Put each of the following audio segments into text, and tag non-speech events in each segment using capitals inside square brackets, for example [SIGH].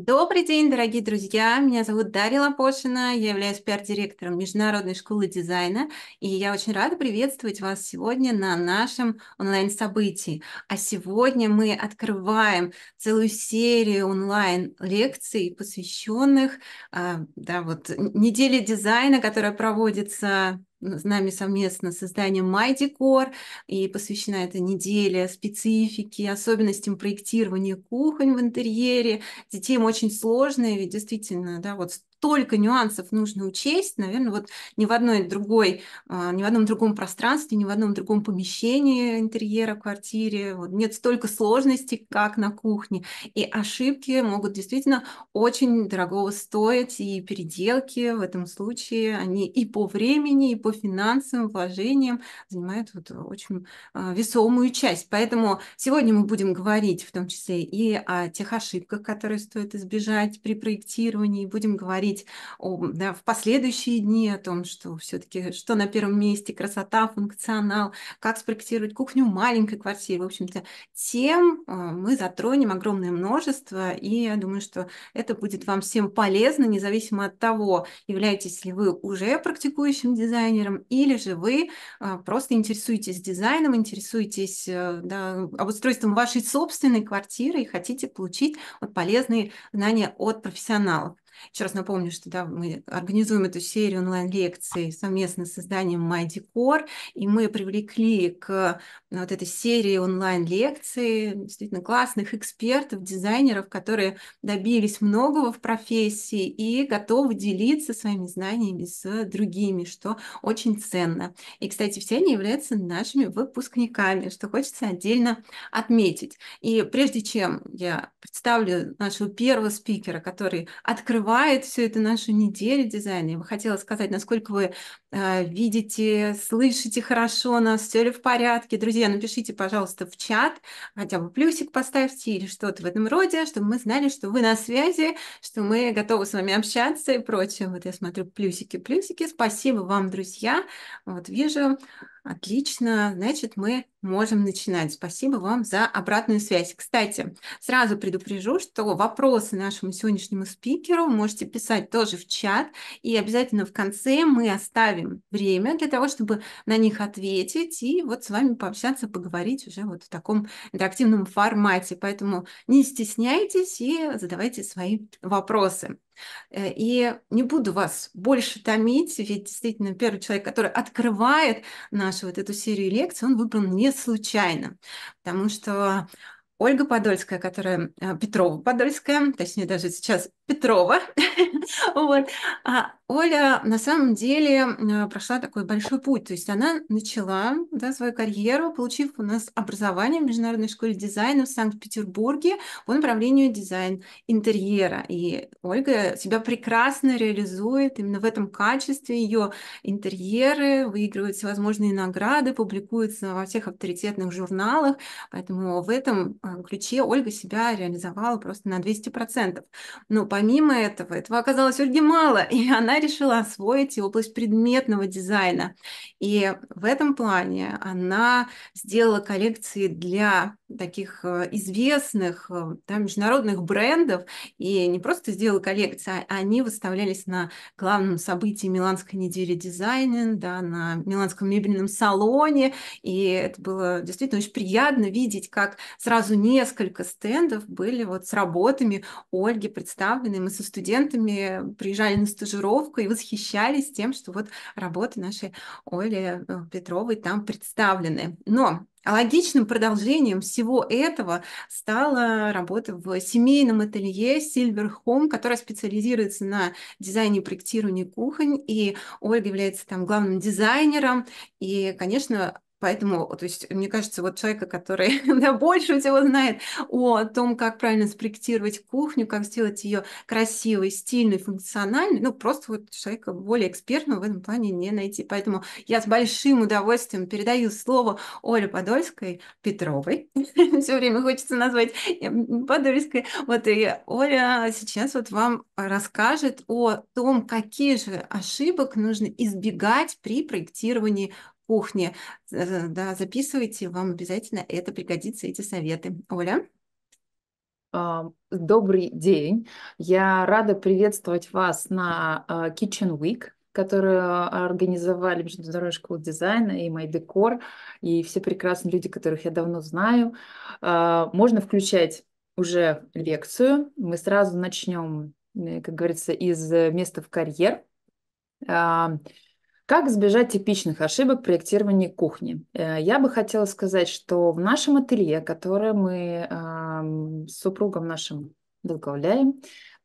Добрый день, дорогие друзья! Меня зовут Дарья Лапошина, я являюсь пиар-директором Международной школы дизайна, и я очень рада приветствовать вас сегодня на нашем онлайн-событии. А сегодня мы открываем целую серию онлайн-лекций, посвященных а, да, вот, неделе дизайна, которая проводится с нами совместно созданием My и посвящена эта неделя специфике, особенностям проектирования кухонь в интерьере. Детям очень сложные ведь действительно, да, вот столько нюансов нужно учесть, наверное, вот ни в одной другой, а, ни в одном другом пространстве, ни в одном другом помещении интерьера, квартире, вот нет столько сложностей, как на кухне, и ошибки могут действительно очень дорого стоить, и переделки в этом случае, они и по времени, и по финансовым вложениям занимают вот очень а, весомую часть, поэтому сегодня мы будем говорить в том числе и о тех ошибках, которые стоит избежать при проектировании, будем говорить говорить о, да, в последующие дни о том, что все-таки что на первом месте красота, функционал, как спроектировать кухню маленькой квартиры. В общем-то, тем э, мы затронем огромное множество, и я думаю, что это будет вам всем полезно, независимо от того, являетесь ли вы уже практикующим дизайнером или же вы э, просто интересуетесь дизайном, интересуетесь э, да, обустройством вашей собственной квартиры и хотите получить вот полезные знания от профессионалов. Еще раз напомню, что да, мы организуем эту серию онлайн-лекций совместно с созданием My Decor, и мы привлекли к ну, вот этой серии онлайн-лекций действительно классных экспертов, дизайнеров, которые добились многого в профессии и готовы делиться своими знаниями с другими, что очень ценно. И, кстати, все они являются нашими выпускниками, что хочется отдельно отметить. И прежде чем я представлю нашего первого спикера, который открывает омывает всю эту нашу неделю дизайна. Я бы хотела сказать, насколько вы Э, видите, слышите хорошо нас, все ли в порядке. Друзья, напишите, пожалуйста, в чат, хотя бы плюсик поставьте или что-то в этом роде, чтобы мы знали, что вы на связи, что мы готовы с вами общаться и прочее. Вот я смотрю плюсики, плюсики. Спасибо вам, друзья. Вот вижу. Отлично, значит, мы можем начинать. Спасибо вам за обратную связь. Кстати, сразу предупрежу, что вопросы нашему сегодняшнему спикеру можете писать тоже в чат, и обязательно в конце мы оставим оставим время для того, чтобы на них ответить и вот с вами пообщаться, поговорить уже вот в таком интерактивном формате. Поэтому не стесняйтесь и задавайте свои вопросы. Э, и не буду вас больше томить, ведь действительно первый человек, который открывает нашу вот эту серию лекций, он выбран не случайно, потому что Ольга Подольская, которая э, Петрова Подольская, точнее даже сейчас Петрова. [LAUGHS] вот. А Оля на самом деле э, прошла такой большой путь. То есть она начала да, свою карьеру, получив у нас образование в Международной школе дизайна в Санкт-Петербурге по направлению дизайн интерьера. И Ольга себя прекрасно реализует именно в этом качестве. Ее интерьеры выигрывают всевозможные награды, публикуются во всех авторитетных журналах. Поэтому в этом э, ключе Ольга себя реализовала просто на 200%. Ну, по Помимо этого, этого оказалось Ольге мало, и она решила освоить область предметного дизайна. И в этом плане она сделала коллекции для таких э, известных э, да, международных брендов, и не просто сделала коллекции, а они выставлялись на главном событии Миланской недели дизайна, да, на Миланском мебельном салоне, и это было действительно очень приятно видеть, как сразу несколько стендов были вот с работами Ольги представлены, мы со студентами приезжали на стажировку и восхищались тем, что вот работы нашей Оли э, Петровой там представлены. Но логичным продолжением всего этого стала работа в семейном ателье Silver Home, которая специализируется на дизайне и проектировании кухонь. И Ольга является там главным дизайнером. И, конечно, Поэтому, то есть, мне кажется, вот человека, который [LAUGHS] да, больше всего знает о том, как правильно спроектировать кухню, как сделать ее красивой, стильной, функциональной, ну, просто вот человека более экспертного в этом плане не найти. Поэтому я с большим удовольствием передаю слово Оле Подольской Петровой. [LAUGHS] Все время хочется назвать эм, Подольской. Вот и Оля сейчас вот вам расскажет о том, какие же ошибок нужно избегать при проектировании кухне. Э, да, записывайте, вам обязательно это пригодится, эти советы. Оля? А, добрый день. Я рада приветствовать вас на э, Kitchen Week, которую а, организовали Международная школа дизайна и мой декор, и все прекрасные люди, которых я давно знаю. А, можно включать уже лекцию. Мы сразу начнем, э, как говорится, из места в карьер. Как избежать типичных ошибок проектирования кухни? Э, я бы хотела сказать, что в нашем ателье, которое мы с супругом нашим возглавляем,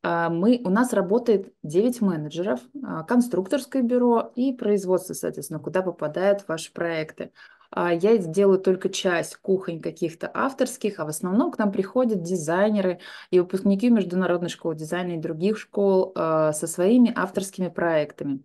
а, мы, у нас работает 9 менеджеров, а, конструкторское бюро и производство, соответственно, куда попадают ваши проекты. А, я делаю только часть кухонь каких-то авторских, а в основном к нам приходят дизайнеры и выпускники Международной школы дизайна и других школ со своими авторскими проектами.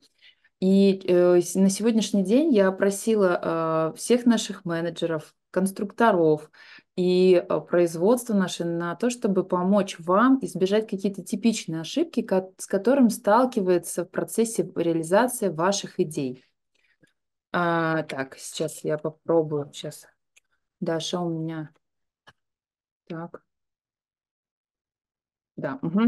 И э, на сегодняшний день я просила э, всех наших менеджеров, конструкторов и э, производство наше на то, чтобы помочь вам избежать какие-то типичные ошибки, ко- с которым сталкивается в процессе реализации ваших идей. А, так, сейчас я попробую. Сейчас Даша у меня. Так. Да, угу.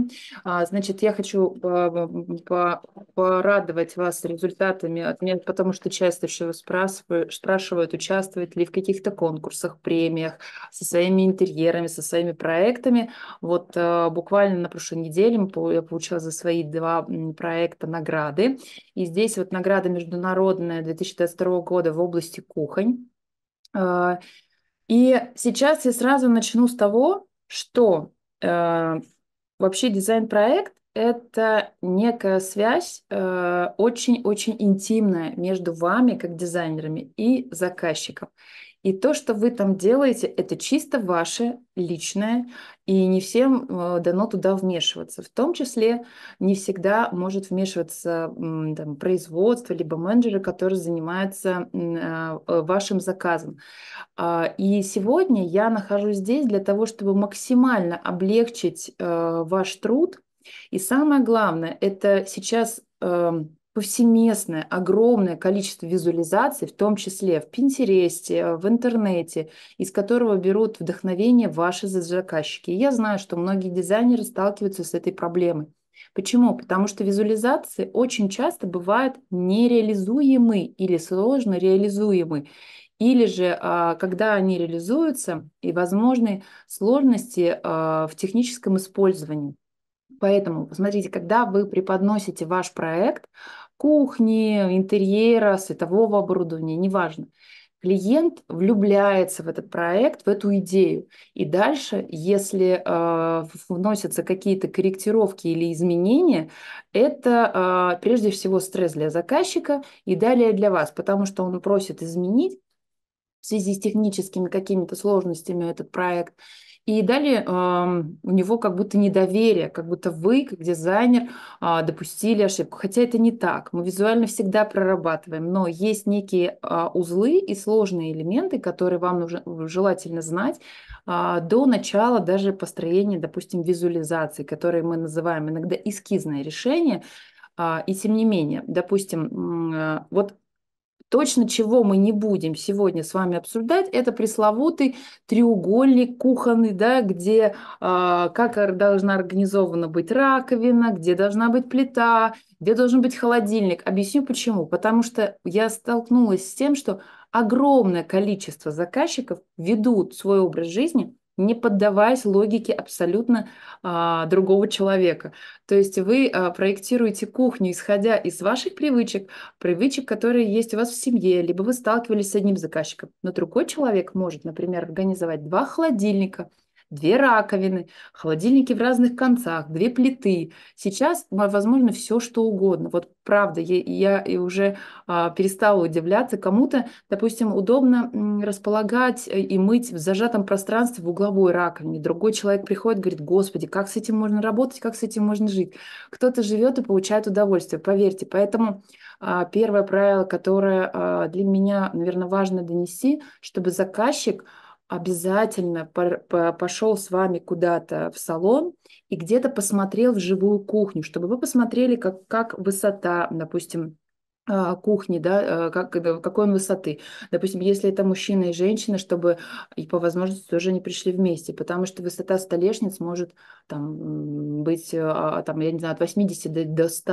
а, значит, я хочу по а, по порадовать вас результатами от потому что часто еще спрашивают, спрашивают, участвует ли в каких-то конкурсах, премиях, со своими интерьерами, со своими проектами. Вот а, буквально на прошлой неделе я получила за свои два проекта награды. И здесь вот награда международная 2022 года в области кухонь. А, и сейчас я сразу начну с того, что э, Вообще дизайн-проект — это некая связь э, очень-очень э, интимная между вами, как дизайнерами, и заказчиком. И то, что вы там делаете, это чисто ваше личное, и не всем э, дано туда вмешиваться. В том числе не всегда может вмешиваться там, производство, либо менеджеры, которые занимаются э, э, вашим заказом. А, и сегодня я нахожусь здесь для того, чтобы максимально облегчить ваш труд. И самое главное, это сейчас эм, повсеместное, огромное количество визуализаций, в том числе в Пинтересте, в интернете, из которого берут вдохновение ваши заказчики. И я знаю, что многие дизайнеры сталкиваются с этой проблемой. Почему? Потому что визуализации очень часто бывают нереализуемы или сложно реализуемы. Или же, а, когда они реализуются, и возможны сложности а, в техническом использовании. Поэтому, посмотрите, когда вы преподносите ваш проект, кухни, интерьера, светового оборудования, неважно. Клиент влюбляется в этот проект, в эту идею. И дальше, если э, вносятся какие-то корректировки или изменения, это э, прежде всего стресс для заказчика и далее для вас, потому что он просит изменить в связи с техническими какими-то сложностями этот проект – и далее у него как будто недоверие, как будто вы, как дизайнер, а, допустили ошибку. Хотя это не так. Мы визуально всегда прорабатываем, но есть некие а, узлы и сложные элементы, которые вам нужно, желательно знать а, до начала даже построения, допустим, визуализации, которые мы называем иногда эскизное решение. И тем не менее, допустим, э, вот Точно, чего мы не будем сегодня с вами обсуждать, это пресловутый треугольник кухонный, да, где э, как должна организована быть раковина, где должна быть плита, где должен быть холодильник. Объясню почему. Потому что я столкнулась с тем, что огромное количество заказчиков ведут свой образ жизни – не поддаваясь логике абсолютно а, другого человека. То есть вы а, проектируете кухню, исходя из ваших привычек, привычек, которые есть у вас в семье, либо вы сталкивались с одним заказчиком, но другой человек может, например, организовать два холодильника, две раковины, холодильники в разных концах, две плиты. Сейчас возможно все, что угодно. Вот правда, я, я уже а, перестала удивляться. Кому-то, допустим, удобно располагать э, и мыть в зажатом пространстве в угловой раковине. Другой человек приходит, говорит, господи, как с этим можно работать, как с этим можно жить. Кто-то живет и получает удовольствие, поверьте. Поэтому а, первое правило, которое а, для меня, наверное, важно донести, чтобы заказчик – обязательно пошел с вами куда-то в салон и где-то посмотрел в живую кухню, чтобы вы посмотрели, как, как высота, допустим, а, кухни, да, э, как, какой он высоты. Допустим, если это мужчина и женщина, чтобы и по возможности тоже не пришли вместе, потому что высота столешниц может там, быть, а, а, там, я не знаю, от 80 до, до 100,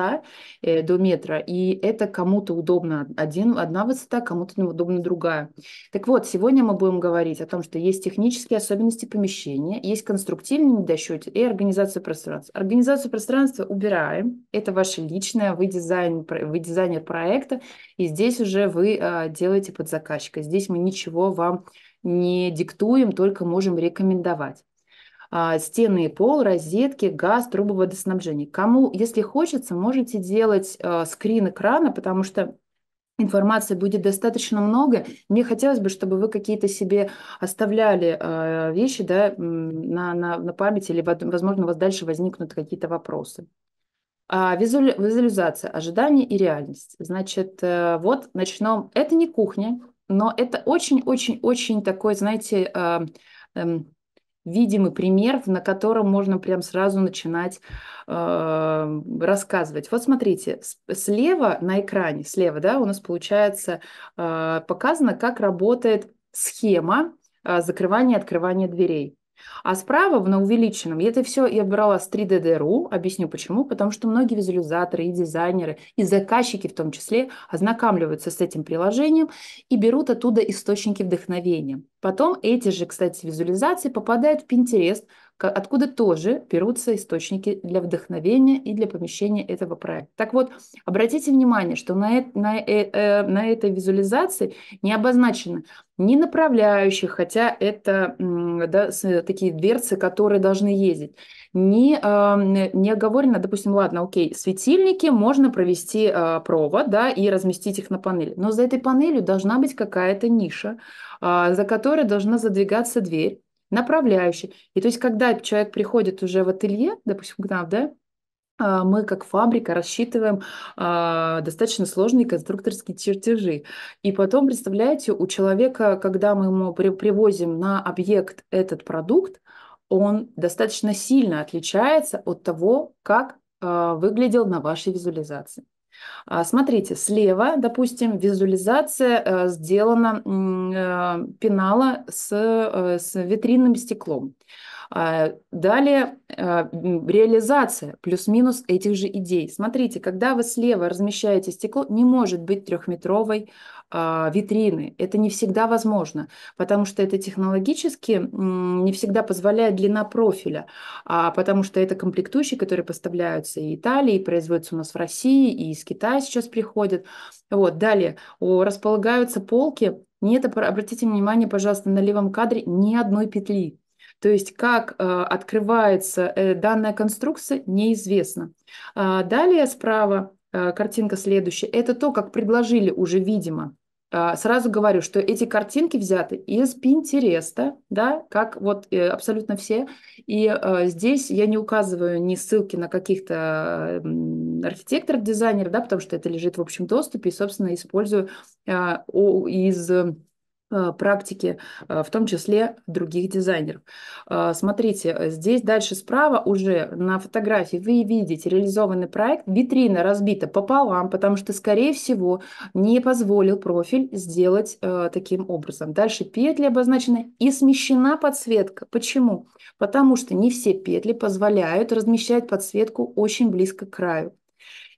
э, до метра, и это кому-то удобно один, одна высота, кому-то удобно другая. Так вот, сегодня мы будем говорить о том, что есть технические особенности помещения, есть конструктивные недосчет и организация пространства. Организацию пространства убираем, это ваше личное, вы, дизайн, вы дизайнер проекта, проекта, и здесь уже вы а, делаете под заказчика. Здесь мы ничего вам не диктуем, только можем рекомендовать а, стены и пол, розетки, газ, трубы водоснабжения. Кому, если хочется, можете делать а, скрин экрана, потому что информации будет достаточно много. Мне хотелось бы, чтобы вы какие-то себе оставляли э, вещи да, на, на, на памяти или, возможно, у вас дальше возникнут какие-то вопросы. А, визуализация, ожидания и реальность. Значит, э, вот начнем. Это не кухня, но это очень-очень-очень такой, знаете, а, эм, видимый пример, на котором можно прям сразу начинать э, рассказывать. Вот смотрите, слева на экране, слева, да, у нас получается э, показано, как работает схема э, закрывания и открывания дверей. А справа в увеличенном, это все я брала с 3DD.ru, объясню почему, потому что многие визуализаторы и дизайнеры, и заказчики в том числе, ознакомливаются с этим приложением и берут оттуда источники вдохновения. Потом эти же, кстати, визуализации попадают в Pinterest, откуда тоже берутся источники для вдохновения и для помещения этого проекта. Так вот, обратите внимание, что на, на, э, э, на этой визуализации не обозначено ни направляющих, хотя это да, такие дверцы, которые должны ездить, не, а, не оговорено, допустим, ладно, окей, светильники, можно провести а, провод да, и разместить их на панели, но за этой панелью должна быть какая-то ниша, а, за которой должна задвигаться дверь, направляющий. И то есть, когда человек приходит уже в ателье, допустим, к нам, да, а, мы как фабрика рассчитываем э, достаточно сложные конструкторские чертежи. И потом, представляете, у человека, когда мы ему при привозим на объект этот продукт, он достаточно сильно отличается от того, как э, выглядел на вашей визуализации. А, смотрите, слева, допустим, визуализация э, сделана э, пенала с, э, с витринным стеклом. А, далее а, реализация плюс-минус этих же идей. Смотрите, когда вы слева размещаете стекло, не может быть трехметровой а, витрины. Это не всегда возможно, потому что это технологически не всегда позволяет длина профиля, а потому что это комплектующие, которые поставляются и Италии, и производятся у нас в России, и из Китая сейчас приходят. Вот, далее располагаются полки. Нет, обратите внимание, пожалуйста, на левом кадре ни одной петли. То есть как э, открывается э, данная конструкция, неизвестно. А, далее справа э, картинка следующая. Это то, как предложили уже, видимо. А, сразу говорю, что эти картинки взяты из Пинтереста, да, как вот абсолютно все. И здесь я не указываю ни ссылки на каких-то архитекторов, дизайнеров, да, потому что это лежит в общем доступе, и, собственно, использую а, из Э, практики, э, в том числе других дизайнеров. Э, смотрите, здесь дальше справа уже на фотографии вы видите реализованный проект. Витрина разбита пополам, потому что, скорее всего, не позволил профиль сделать таким образом. Дальше петли обозначены и смещена подсветка. Почему? Потому что не все петли позволяют размещать подсветку очень близко к краю.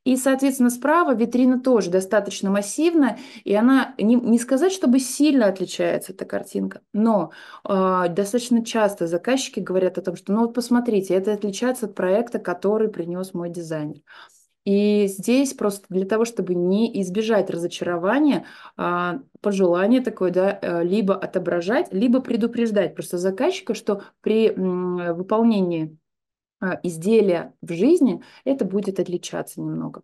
И, соответственно, справа витрина тоже достаточно массивная, и она, не, не сказать, чтобы сильно отличается эта картинка, но э, достаточно часто заказчики говорят о том, что, ну вот посмотрите, это отличается от проекта, который принес мой дизайнер. И здесь просто для того, чтобы не избежать разочарования, а, пожелание такое, да, э, либо отображать, либо предупреждать просто заказчика, что при выполнении а, изделия в жизни, это будет отличаться немного.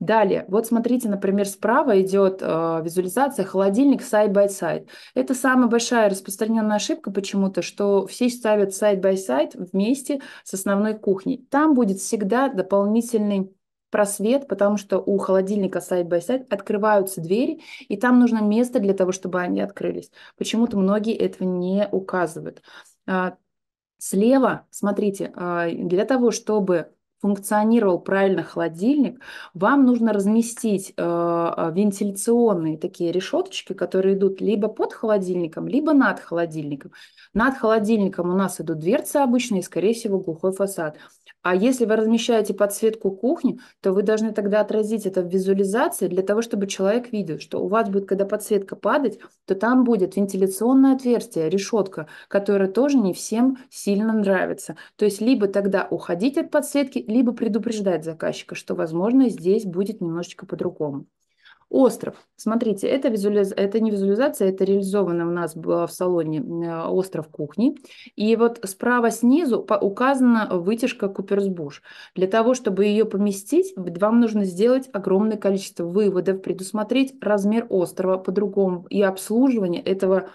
Далее, вот смотрите, например, справа идет э, а, визуализация холодильник side-by-side. Side. Это самая большая распространенная ошибка почему-то, что все ставят side-by-side side вместе с основной кухней. Там будет всегда дополнительный просвет, потому что у холодильника сайт бай side открываются двери, и там нужно место для того, чтобы они открылись. Почему-то многие этого не указывают. А, Слева, смотрите, а, для того, чтобы функционировал правильно холодильник, вам нужно разместить а, вентиляционные такие решеточки, которые идут либо под холодильником, либо над холодильником. Над холодильником у нас идут дверцы обычные, скорее всего, глухой фасад. А если вы размещаете подсветку кухни, то вы должны тогда отразить это в визуализации для того, чтобы человек видел, что у вас будет, когда подсветка падать, то там будет вентиляционное отверстие, решетка, которая тоже не всем сильно нравится. То есть либо тогда уходить от подсветки, либо предупреждать заказчика, что, возможно, здесь будет немножечко по-другому. Остров. Смотрите, это, визуализ... это не визуализация, это реализовано у нас было в салоне э, остров кухни. И вот справа снизу указана вытяжка Куперсбуш. Для того, чтобы ее поместить, вам нужно сделать огромное количество выводов, предусмотреть размер острова по-другому и обслуживание этого,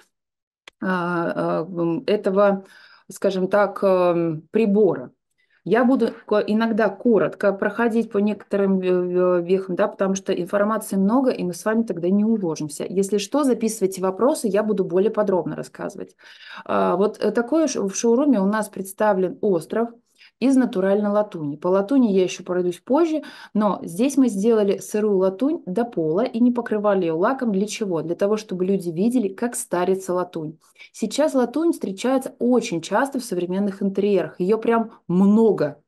а, а, этого скажем так, эм, прибора. Я буду иногда коротко проходить по некоторым э, вехам, да, потому что информации много, и мы с вами тогда не уложимся. Если что, записывайте вопросы, я буду более подробно рассказывать. А, вот э, такой в шоуруме у нас представлен остров – из натуральной латуни. По латуни я еще пройдусь позже, но здесь мы сделали сырую латунь до пола и не покрывали ее лаком. Для чего? Для того, чтобы люди видели, как старится латунь. Сейчас латунь встречается очень часто в современных интерьерах. Ее прям много,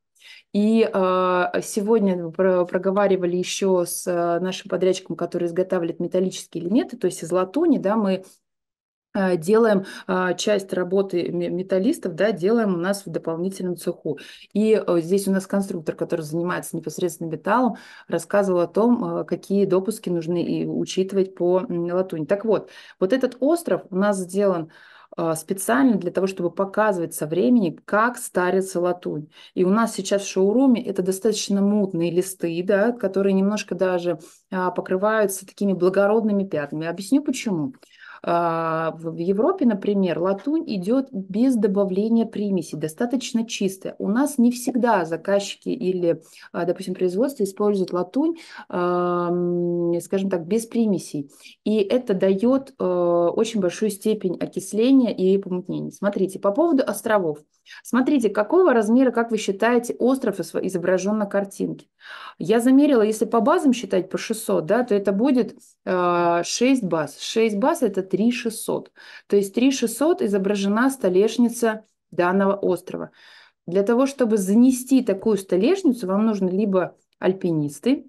и э, сегодня мы проговаривали еще с а, нашим подрядчиком, который изготавливает металлические элементы, то есть из латуни, да, мы Э, делаем а, часть работы металлистов, да, делаем у нас в дополнительном цеху. И э, здесь у нас конструктор, который занимается непосредственно металлом, рассказывал о том, э, какие допуски нужны и учитывать по латуни. Так вот, вот этот остров у нас сделан специально для того, чтобы показывать со времени, как старится латунь. И у нас сейчас в шоуруме это достаточно мутные листы, да, которые немножко даже а, покрываются такими благородными пятнами. Объясню почему. Почему? А, в Европе, например, латунь идет без добавления примесей, достаточно чистая. У нас не всегда заказчики или, а, допустим, производство используют латунь, скажем так, без примесей. И это дает э, очень большую степень окисления и помутнения. Смотрите, по поводу островов. Смотрите, какого размера, как вы считаете, остров изображен на картинке? Я замерила, если по базам считать по 600, да, то это будет э, а, 6 баз. 6 баз – это 3600. То есть 3600 изображена столешница данного острова. Для того, чтобы занести такую столешницу, вам нужно либо альпинисты,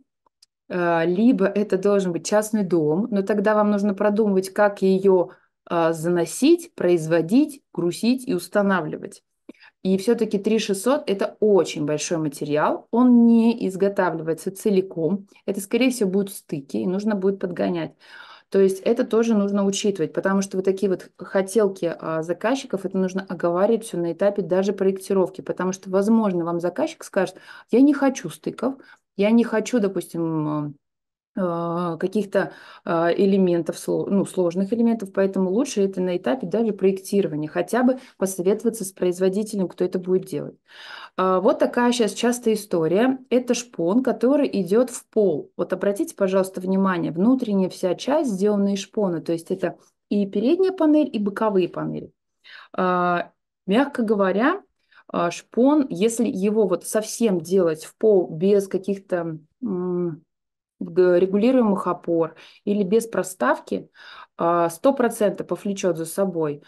а, либо это должен быть частный дом, но тогда вам нужно продумывать, как ее а, заносить, производить, грузить и устанавливать. И все-таки 3600 – это очень большой материал, он не изготавливается целиком, это, скорее всего, будут стыки, и нужно будет подгонять. То есть это тоже нужно учитывать, потому что вот такие вот хотелки а, заказчиков, это нужно оговаривать все на этапе даже проектировки, потому что, возможно, вам заказчик скажет, я не хочу стыков, я не хочу, допустим, а, каких-то а, элементов, ну, сложных элементов, поэтому лучше это на этапе даже проектирования, хотя бы посоветоваться с производителем, кто это будет делать. А, вот такая сейчас частая история. Это шпон, который идет в пол. Вот обратите, пожалуйста, внимание, внутренняя вся часть сделана из шпона, то есть это и передняя панель, и боковые панели. Мягко говоря, шпон, если его вот совсем делать в пол без каких-то регулируемых опор или без проставки 100% а, повлечет за собой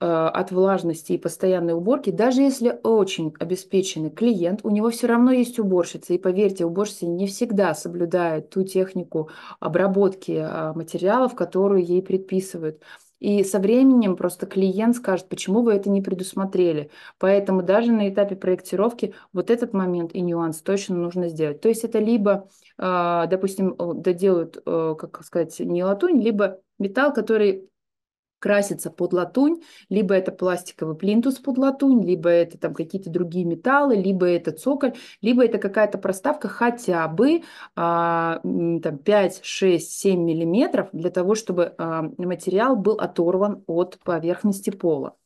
э, от влажности и постоянной уборки, даже если очень обеспеченный клиент, у него все равно есть уборщица. И поверьте, уборщица не всегда соблюдает ту технику обработки а, материалов, которую ей предписывают. И со временем просто клиент скажет, почему вы это не предусмотрели. Поэтому даже на этапе проектировки вот этот момент и нюанс точно нужно сделать. То есть это либо, а, допустим, доделают, э, как сказать, не латунь, либо металл, который красится под латунь, либо это пластиковый плинтус под латунь, либо это там какие-то другие металлы, либо это цоколь, либо это какая-то проставка хотя бы а, там, 5, 6, 7 миллиметров для того, чтобы а, материал был оторван от поверхности пола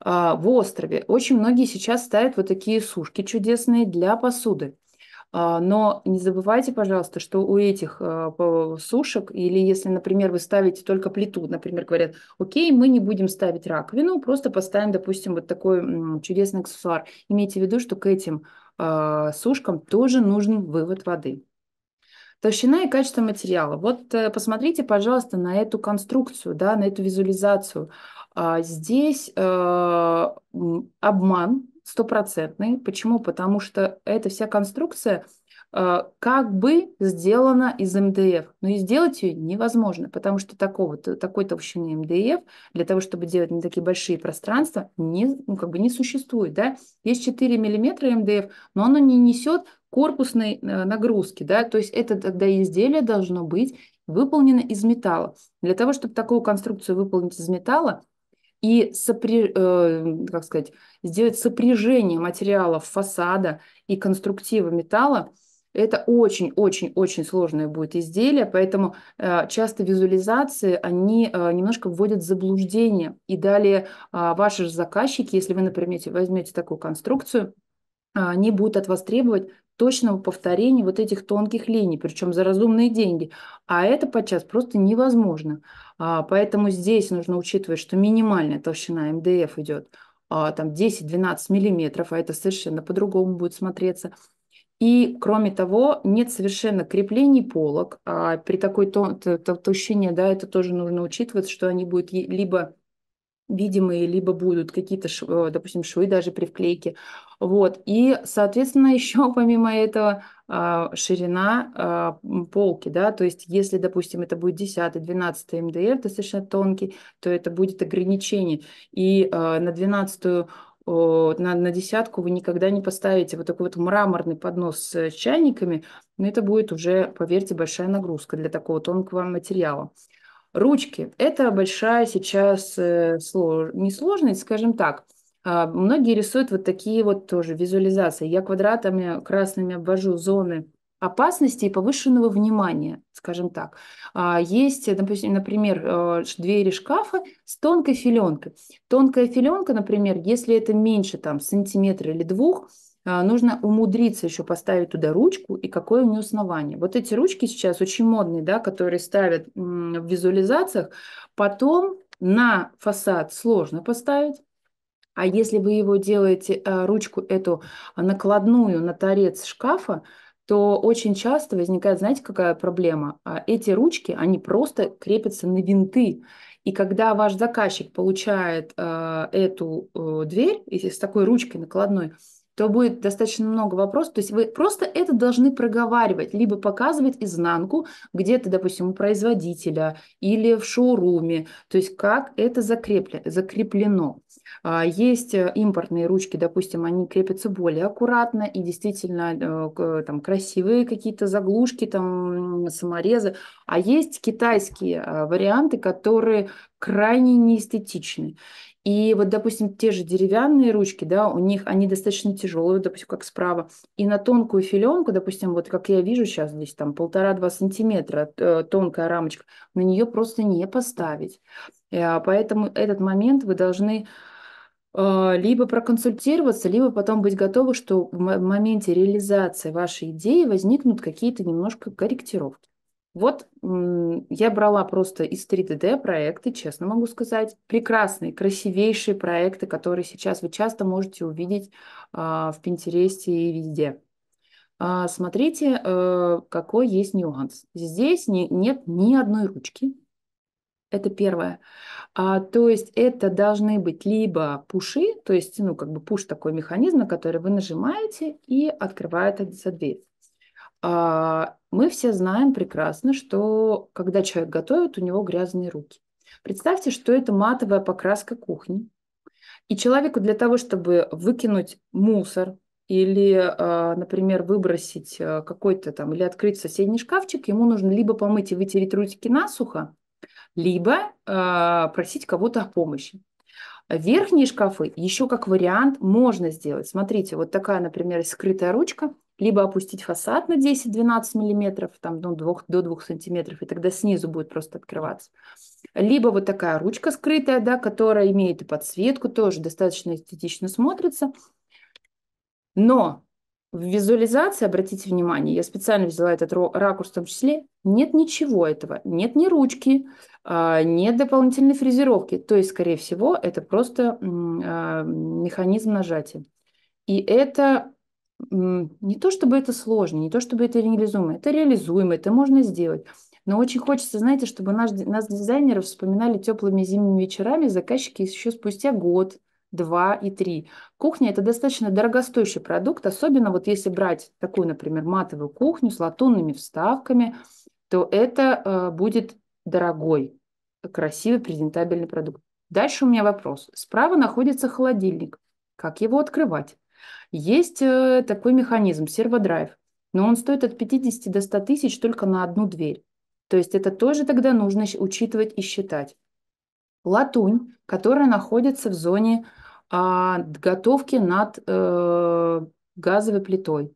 а, в острове. Очень многие сейчас ставят вот такие сушки чудесные для посуды. А, но не забывайте, пожалуйста, что у этих а, сушек, или если, например, вы ставите только плиту, например, говорят, окей, мы не будем ставить раковину, просто поставим, допустим, вот такой чудесный аксессуар. Имейте в виду, что к этим а, сушкам тоже нужен вывод воды. Толщина и качество материала. Вот э, посмотрите, пожалуйста, на эту конструкцию, да, на эту визуализацию. Здесь обман стопроцентный. Почему? Потому что эта вся конструкция э, как бы сделана из МДФ. Но и сделать ее невозможно, потому что такого, такой толщины МДФ для того, чтобы делать не такие большие пространства, не, ну, как бы не существует. Да? Есть 4 мм МДФ, но оно не несет корпусной э, нагрузки. Да? То есть это тогда изделие должно быть выполнено из металла. Для того, чтобы такую конструкцию выполнить из металла, и сопри... э, как сказать, сделать сопряжение материалов фасада и конструктива металла, это очень-очень-очень сложное будет изделие, поэтому э, часто визуализации, они э, немножко вводят в заблуждение. И далее э, ваши же заказчики, если вы, например, возьмете такую конструкцию, а, они будут от вас требовать точного повторения вот этих тонких линий, причем за разумные деньги. А это подчас просто невозможно. А, поэтому здесь нужно учитывать, что минимальная толщина МДФ идет а, там 10-12 миллиметров, а это совершенно по-другому будет смотреться. И, кроме того, нет совершенно креплений полок. А при такой толщине, да, это тоже нужно учитывать, что они будут либо видимые, либо будут какие-то, э, допустим, швы даже при вклейке. Вот. И, соответственно, [LAUGHS] еще помимо этого а, ширина а, полки, да, то есть если, допустим, это будет 10 12 МДФ, достаточно тонкий, то это будет ограничение. И а, на 12 на, на десятку вы никогда не поставите вот такой вот мраморный поднос с чайниками, но это будет уже, поверьте, большая нагрузка для такого тонкого материала. Ручки – это большая сейчас э, слож... несложность, скажем так. А, многие рисуют вот такие вот тоже визуализации. Я квадратами красными обвожу зоны опасности и повышенного внимания, скажем так. А, есть, э, допустим, например, э, двери шкафа с тонкой филенкой. Тонкая филенка, например, если это меньше там сантиметра или двух – а, нужно умудриться еще поставить туда ручку и какое у нее основание. Вот эти ручки сейчас очень модные, да, которые ставят в визуализациях, потом на фасад сложно поставить, а если вы его делаете, а, ручку эту накладную на торец шкафа, то очень часто возникает, знаете, какая проблема? А, эти ручки, они просто крепятся на винты. И когда ваш заказчик получает эту дверь с такой ручкой накладной, то будет достаточно много вопросов. То есть вы просто это должны проговаривать, либо показывать изнанку где-то, допустим, у производителя или в шоуруме, то есть как это закреплено. А, есть э, импортные ручки, допустим, они крепятся более аккуратно и действительно э, там красивые какие-то заглушки, там саморезы. А есть китайские э, варианты, которые крайне неэстетичны. И вот, допустим, те же деревянные ручки, да, у них они достаточно тяжелые, допустим, как справа. И на тонкую филенку, допустим, вот как я вижу сейчас здесь, там полтора-два сантиметра э, тонкая рамочка, на нее просто не поставить. Э, поэтому этот момент вы должны э, либо проконсультироваться, либо потом быть готовы, что в моменте реализации вашей идеи возникнут какие-то немножко корректировки. Вот я брала просто из 3D проекты, честно могу сказать, прекрасные, красивейшие проекты, которые сейчас вы часто можете увидеть а, в Пинтересте и везде. А, смотрите, э, какой есть нюанс. Здесь не нет ни одной ручки. Это первое. А, то есть это должны быть либо пуши, то есть, ну, как бы пуш такой механизм, на который вы нажимаете и открывает дверь. А, мы все знаем прекрасно, что когда человек готовит, у него грязные руки. Представьте, что это матовая покраска кухни. И человеку для того, чтобы выкинуть мусор или, а, например, выбросить а, какой-то там, или открыть соседний шкафчик, ему нужно либо помыть и вытереть ручки насухо, либо просить кого-то о помощи. Верхние шкафы еще как вариант можно сделать. Смотрите, вот такая, например, скрытая ручка – либо опустить фасад на 10-12 миллиметров, там, ну, 2, до 2 сантиметров, и тогда снизу будет просто открываться. Либо вот такая ручка скрытая, да, которая имеет и подсветку, тоже достаточно эстетично смотрится. Но в визуализации, обратите внимание, я специально взяла этот ракурс в том числе, нет ничего этого. Нет ни ручки, а, нет дополнительной фрезеровки. То есть, скорее всего, это просто а, механизм нажатия. И это не то чтобы это сложно, не то чтобы это реализуемо, это реализуемо, это можно сделать. Но очень хочется, знаете, чтобы наш, нас, дизайнеров, вспоминали теплыми зимними вечерами заказчики еще спустя год, два и три. Кухня – это достаточно дорогостоящий продукт, особенно вот если брать такую, например, матовую кухню с латунными вставками, то это э, будет дорогой, красивый, презентабельный продукт. Дальше у меня вопрос. Справа находится холодильник. Как его открывать? Есть э, такой механизм, серводрайв, но он стоит от 50 до 100 тысяч только на одну дверь. То есть это тоже тогда нужно учитывать и считать. Латунь, которая находится в зоне а, готовки над э, газовой плитой.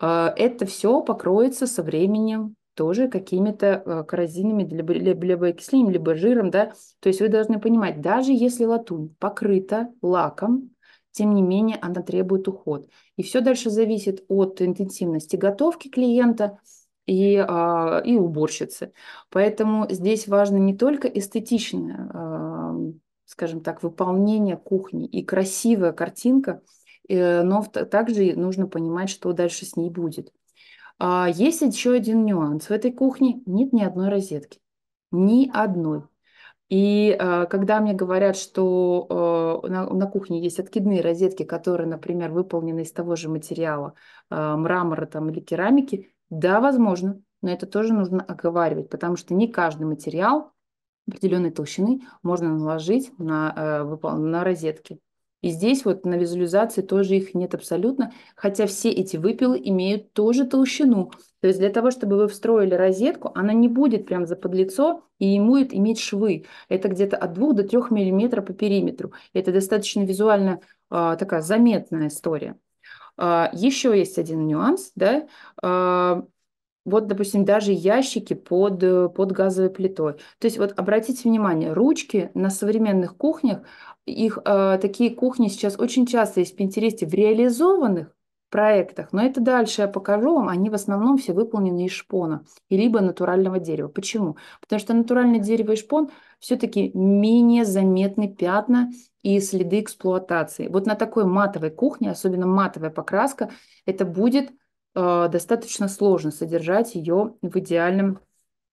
А, это все покроется со временем тоже какими-то а, коррозинами, либо, либо окислением, либо жиром. Да? То есть вы должны понимать, даже если латунь покрыта лаком, тем не менее она требует уход. И все дальше зависит от интенсивности готовки клиента и, а, и уборщицы. Поэтому здесь важно не только эстетичное, а, скажем так, выполнение кухни и красивая картинка, э, но также нужно понимать, что дальше с ней будет. А, есть еще один нюанс. В этой кухне нет ни одной розетки. Ни одной. И э, когда мне говорят, что э, на, на кухне есть откидные розетки, которые, например, выполнены из того же материала, э, мрамора там, или керамики, да, возможно, но это тоже нужно оговаривать, потому что не каждый материал определенной толщины можно наложить на, на розетки. И здесь вот на визуализации тоже их нет абсолютно, хотя все эти выпилы имеют тоже толщину. То есть для того, чтобы вы встроили розетку, она не будет прям за подлицо, и ему будет иметь швы. Это где-то от 2 до 3 мм по периметру. Это достаточно визуально а, такая заметная история. А, еще есть один нюанс, да, а, вот, допустим, даже ящики под, э, под газовой плитой. То есть вот обратите внимание, ручки на современных кухнях, их э, такие кухни сейчас очень часто есть в Пинтересте в реализованных проектах, но это дальше я покажу вам, они в основном все выполнены из шпона и либо натурального дерева. Почему? Потому что натуральное дерево и шпон все-таки менее заметны пятна и следы эксплуатации. Вот на такой матовой кухне, особенно матовая покраска, это будет Э, достаточно сложно содержать ее в идеальном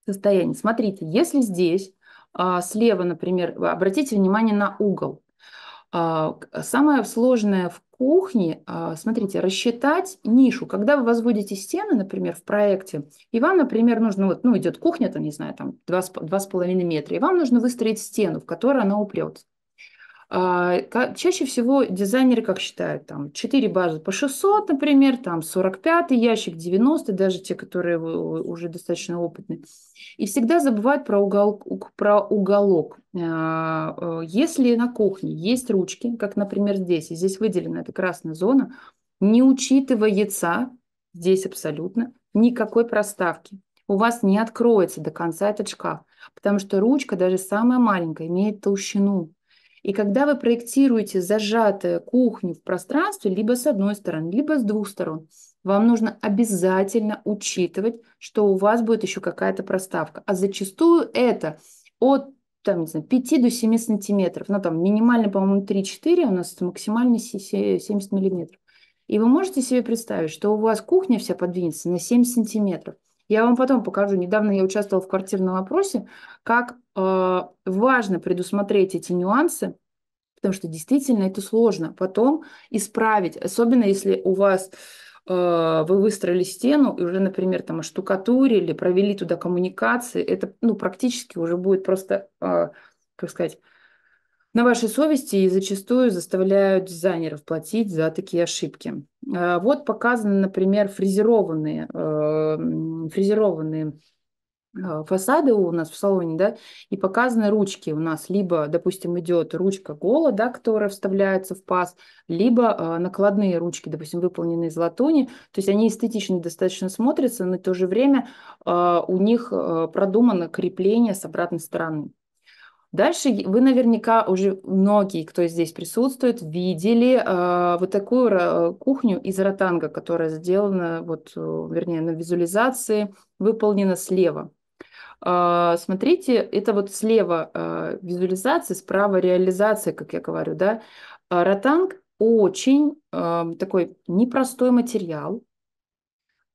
состоянии. Смотрите, если здесь а, слева, например, обратите внимание на угол. А, самое сложное в кухне, а, смотрите, рассчитать нишу. Когда вы возводите стены, например, в проекте, и вам, например, нужно, вот, ну, идет кухня, там, не знаю, там, 2,5 метра, и вам нужно выстроить стену, в которой она упрется. А, чаще всего дизайнеры, как считают, там 4 базы по 600, например, там 45 ящик, 90, даже те, которые уже достаточно опытны, И всегда забывают про уголок. Про уголок. А, э, если на кухне есть ручки, как, например, здесь, и здесь выделена эта красная зона, не учитывается здесь абсолютно никакой проставки у вас не откроется до конца этот шкаф, потому что ручка, даже самая маленькая, имеет толщину. И когда вы проектируете зажатую кухню в пространстве либо с одной стороны, либо с двух сторон, вам нужно обязательно учитывать, что у вас будет еще какая-то проставка. А зачастую это от там, не знаю, 5 до 7 сантиметров. Ну, там минимально, по-моему, 3-4, а у нас максимально 70 миллиметров. И вы можете себе представить, что у вас кухня вся подвинется на 7 сантиметров – я вам потом покажу. Недавно я участвовала в квартирном опросе, как э, важно предусмотреть эти нюансы, потому что действительно это сложно потом исправить, особенно если у вас э, вы выстроили стену и уже, например, там штукатурили, провели туда коммуникации, это ну, практически уже будет просто, э, как сказать, на вашей совести и зачастую заставляют дизайнеров платить за такие ошибки. А, вот показаны, например, фрезерованные, э, фрезерованные э, фасады у нас в салоне, да, и показаны ручки у нас, либо, допустим, идет ручка гола, да, которая вставляется в паз, либо э, накладные ручки, допустим, выполненные из латуни, то есть они эстетично достаточно смотрятся, но в то же время э, у них э, продумано крепление с обратной стороны. Дальше вы наверняка уже многие, кто здесь присутствует, видели э, вот такую э, кухню из ротанга, которая сделана, вот, вернее, на визуализации, выполнена слева. Э, смотрите, это вот слева э, а, визуализация, справа реализация, как я говорю, да. Ротанг очень э, такой непростой материал,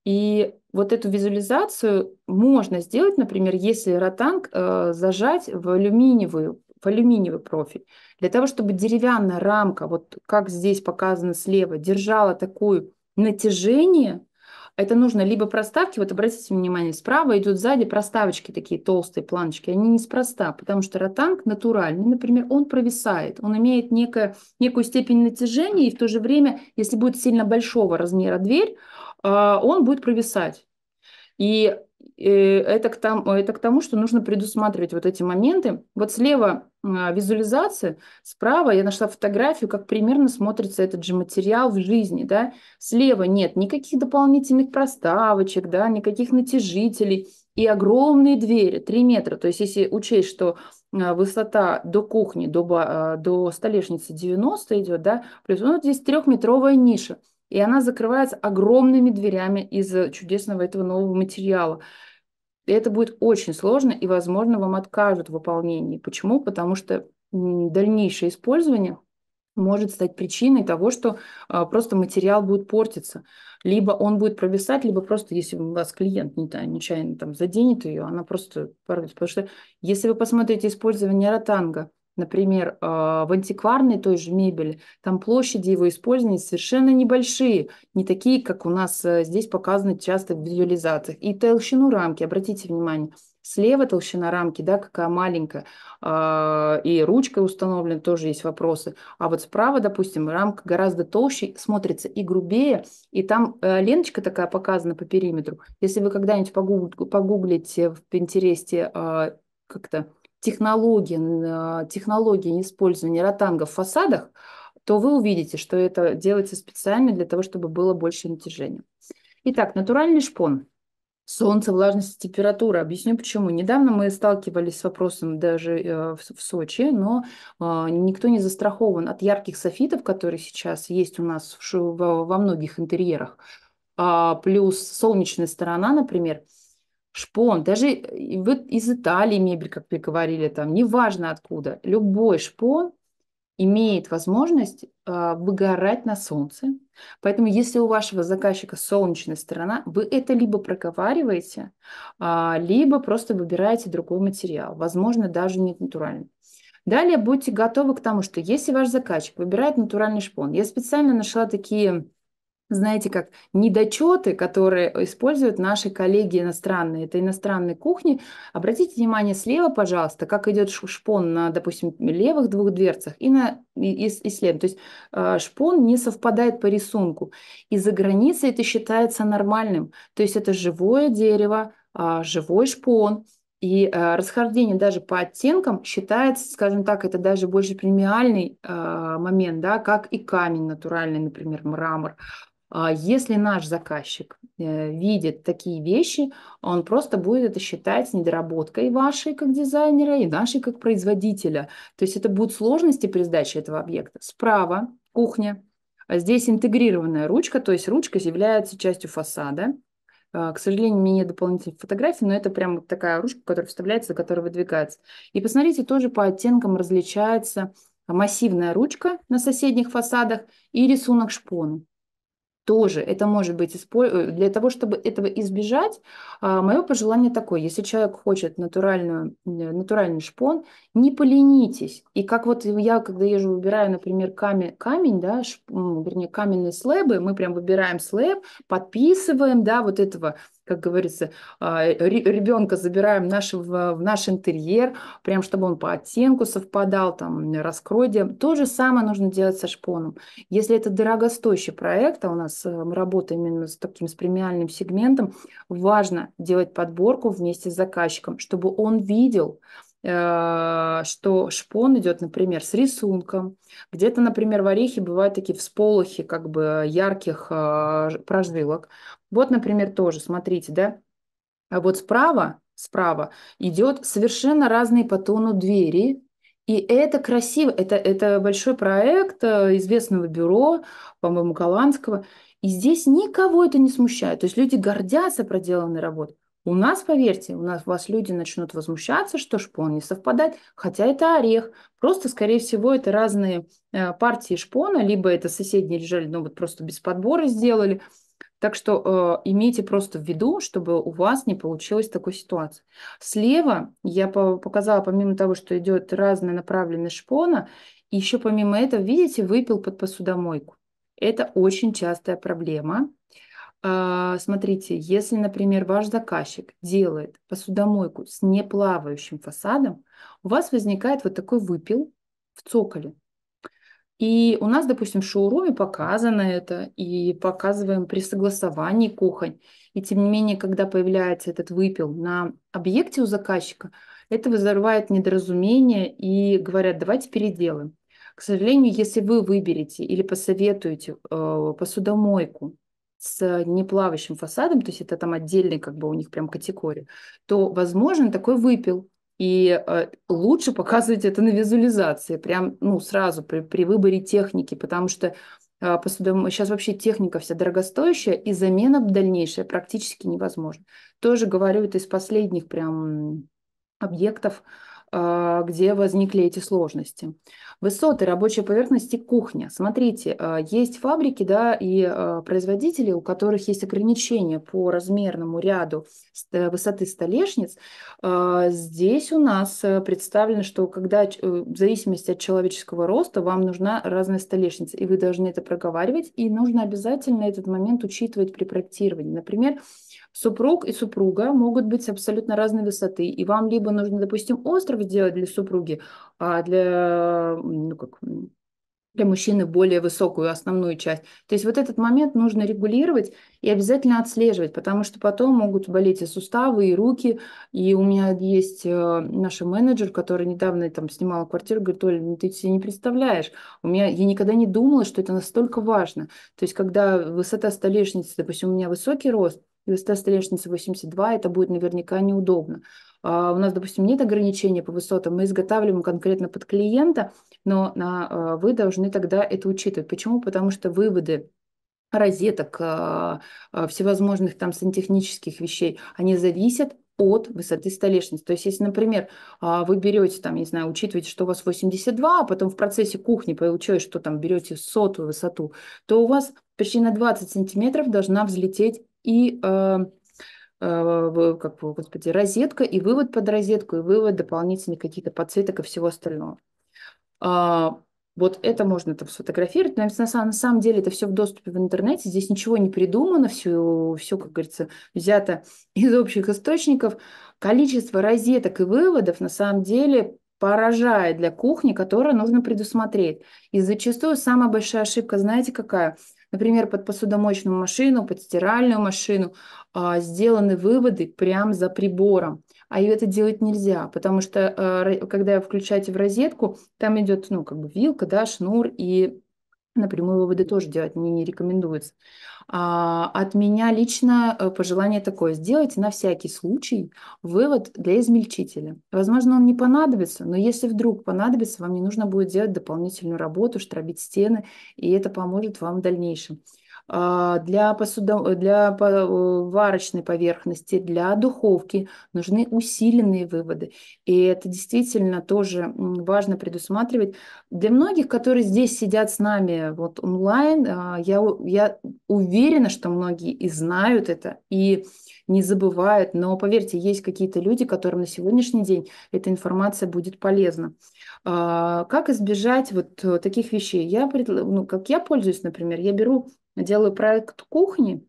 и вот эту визуализацию можно сделать, например, если ротанг э, зажать в алюминиевую в алюминиевый профиль. Для того, чтобы деревянная рамка, вот как здесь показано слева, держала такое натяжение, это нужно либо проставки, вот обратите внимание, справа идут сзади проставочки такие толстые планочки, они неспроста, потому что ротанг натуральный, например, он провисает, он имеет некое, некую степень натяжения, и в то же время, если будет сильно большого размера дверь, а, он будет провисать. И э, это к, тому, это к тому, что нужно предусматривать вот эти моменты. Вот слева а, визуализация, справа я нашла фотографию, как примерно смотрится этот же материал в жизни. Да? Слева нет никаких дополнительных проставочек, да, никаких натяжителей. И огромные двери, 3 метра. То есть если учесть, что а, высота до кухни, до, до столешницы 90 идет, да, плюс ну, здесь трехметровая ниша – и она закрывается огромными дверями из э, чудесного этого нового материала. И это будет очень сложно, и, возможно, вам откажут в выполнении. Почему? Потому что дальнейшее использование может стать причиной того, что а, просто материал будет портиться. Либо он будет провисать, либо просто, если у вас клиент не, да, нечаянно там заденет ее, она просто порвется. Потому что если вы посмотрите использование ротанга – Например, а, в антикварной той же мебели, там площади его использования совершенно небольшие, не такие, как у нас э, здесь показаны часто в визуализациях. И толщину рамки, обратите внимание, слева толщина рамки, да, какая маленькая, а, и ручка установлена, тоже есть вопросы. А вот справа, допустим, рамка гораздо толще, смотрится и грубее, и там э, ленточка такая показана по периметру. Если вы когда-нибудь погуглите в интересе а, как-то технологии, э, технологии использования ротанга в фасадах, то вы увидите, что это делается специально для того, чтобы было больше натяжения. Итак, натуральный шпон. Солнце, влажность, температура. Объясню почему. Недавно мы сталкивались с вопросом даже э, в Сочи, но э, никто не застрахован от ярких софитов, которые сейчас есть у нас в во многих интерьерах, а, плюс солнечная сторона, например – шпон, даже э, вот из Италии мебель, как вы говорили, там, неважно откуда, любой шпон имеет возможность э, выгорать на солнце. Поэтому, если у вашего заказчика солнечная сторона, вы это либо проговариваете, э, либо просто выбираете другой материал, возможно, даже не натуральный. Далее будьте готовы к тому, что если ваш заказчик выбирает натуральный шпон, я специально нашла такие знаете, как недочеты, которые используют наши коллеги иностранные. Это иностранные кухни. Обратите внимание слева, пожалуйста, как идет шпон на, допустим, левых двух дверцах и на и, и слева. То есть э, шпон не совпадает по рисунку. И за границей это считается нормальным. То есть это живое дерево, э, живой шпон. И э, расхождение даже по оттенкам считается, скажем так, это даже больше премиальный э, момент, да, как и камень натуральный, например, мрамор. А если наш заказчик э, видит такие вещи, он просто будет это считать недоработкой вашей как дизайнера и нашей как производителя. То есть это будут сложности при сдаче этого объекта. Справа кухня. А здесь интегрированная ручка, то есть ручка является частью фасада. А, к сожалению, у меня нет дополнительных фотографий, но это прям такая ручка, которая вставляется, которая выдвигается. И посмотрите, тоже по оттенкам различается массивная ручка на соседних фасадах и рисунок шпона тоже это может быть использ... Э, для того, чтобы этого избежать, а, мое пожелание такое, если человек хочет натуральную, э, натуральный шпон, не поленитесь. И как вот я, когда езжу, выбираю, например, камень, камень да, шп... вернее, каменные слэбы, мы прям выбираем слэб, подписываем, да, вот этого как говорится, а, ребенка забираем нашего, в наш интерьер, прям чтобы он по оттенку совпадал, там, раскройте. То же самое нужно делать со шпоном. Если это дорогостоящий проект, а у нас э, мы работаем именно с таким с премиальным сегментом, важно делать подборку вместе с заказчиком, чтобы он видел, э, что шпон идет, например, с рисунком. Где-то, например, в орехе бывают такие всполохи как бы ярких э, прожилок. Вот, например, тоже, смотрите, да, а вот справа, справа идет совершенно разные по тону двери, и это красиво, это, это большой проект э, известного бюро, по-моему, голландского, и здесь никого это не смущает, то есть люди гордятся проделанной работой. У нас, поверьте, у нас у вас люди начнут возмущаться, что шпон не совпадает, хотя это орех. Просто, скорее всего, это разные э, партии шпона, либо это соседние лежали, ну вот просто без подбора сделали – так что э, имейте просто в виду, чтобы у вас не получилась такой ситуации. Слева я показала, помимо того, что идет разная направленность шпона, еще помимо этого, видите, выпил под посудомойку. Это очень частая проблема. Э, смотрите, если, например, ваш заказчик делает посудомойку с неплавающим фасадом, у вас возникает вот такой выпил в цоколе. И у нас, допустим, в шоуруме показано это, и показываем при согласовании кухонь. И тем не менее, когда появляется этот выпил на объекте у заказчика, это вызывает недоразумение и говорят, давайте переделаем. К сожалению, если вы выберете или посоветуете э, посудомойку с неплавающим фасадом, то есть это там отдельный как бы у них прям категория, то возможен такой выпил, и э, лучше показывать это на визуализации, прям ну, сразу при, при выборе техники, потому что а, посудом... сейчас вообще техника вся дорогостоящая, и замена дальнейшая практически невозможна. Тоже говорю это из последних прям объектов, а, где возникли эти сложности. Высоты, рабочей поверхности, кухня. Смотрите, а, есть фабрики да, и а, производители, у которых есть ограничения по размерному ряду э, высоты столешниц. Здесь у нас э, представлено, что когда э, в зависимости от человеческого роста вам нужна разная столешница, и вы должны это проговаривать, и нужно обязательно этот момент учитывать при проектировании. Например, Супруг и супруга могут быть абсолютно разной высоты, и вам либо нужно, допустим, остров сделать для супруги, а для, ну как, для мужчины более высокую основную часть. То есть вот этот момент нужно регулировать и обязательно отслеживать, потому что потом могут болеть и суставы, и руки. И у меня есть э, наша менеджер, которая недавно там снимала квартиру, говорит, Оля, ну ты себе не представляешь. У меня, я никогда не думала, что это настолько важно. То есть когда высота столешницы, допустим, у меня высокий рост, высота столешницы 82, это будет наверняка неудобно. А, у нас, допустим, нет ограничения по высотам, мы изготавливаем конкретно под клиента, но на, а, вы должны тогда это учитывать. Почему? Потому что выводы розеток, а, всевозможных там сантехнических вещей, они зависят от высоты столешницы. То есть, если, например, вы берете, там, не знаю, учитываете, что у вас 82, а потом в процессе кухни получилось, что там берете сотую высоту, то у вас почти на 20 сантиметров должна взлететь и э, э, как бы, господи, розетка и вывод под розетку, и вывод дополнительные какие то подсветок и всего остального. А, вот это можно там сфотографировать. На, на, на самом деле это все в доступе в интернете. Здесь ничего не придумано, все, все, как говорится, взято [LAUGHS] из общих источников. Количество розеток и выводов на самом деле поражает для кухни, которую нужно предусмотреть. И зачастую самая большая ошибка, знаете, какая? например, под посудомоечную машину, под стиральную машину, а, сделаны выводы прямо за прибором. А ее это делать нельзя, потому что э, когда вы включаете в розетку, там идет, ну, как бы вилка, да, шнур и Напрямую выводы тоже делать не не рекомендуется. А, от меня лично э, пожелание такое. Сделайте на всякий случай вывод для измельчителя. Возможно, он не понадобится, но если вдруг понадобится, вам не нужно будет делать дополнительную работу, штробить стены, и это поможет вам в дальнейшем. А, для, посудо... для варочной поверхности, для духовки нужны усиленные выводы. И это действительно тоже важно предусматривать. Для многих, которые здесь сидят с нами вот онлайн, а, я, я уверена, что многие и знают это, и не забывают, но поверьте, есть какие-то люди, которым на сегодняшний день эта информация будет полезна. А, как избежать вот э, таких вещей? Я, ну, как я пользуюсь, например, я беру делаю проект кухни,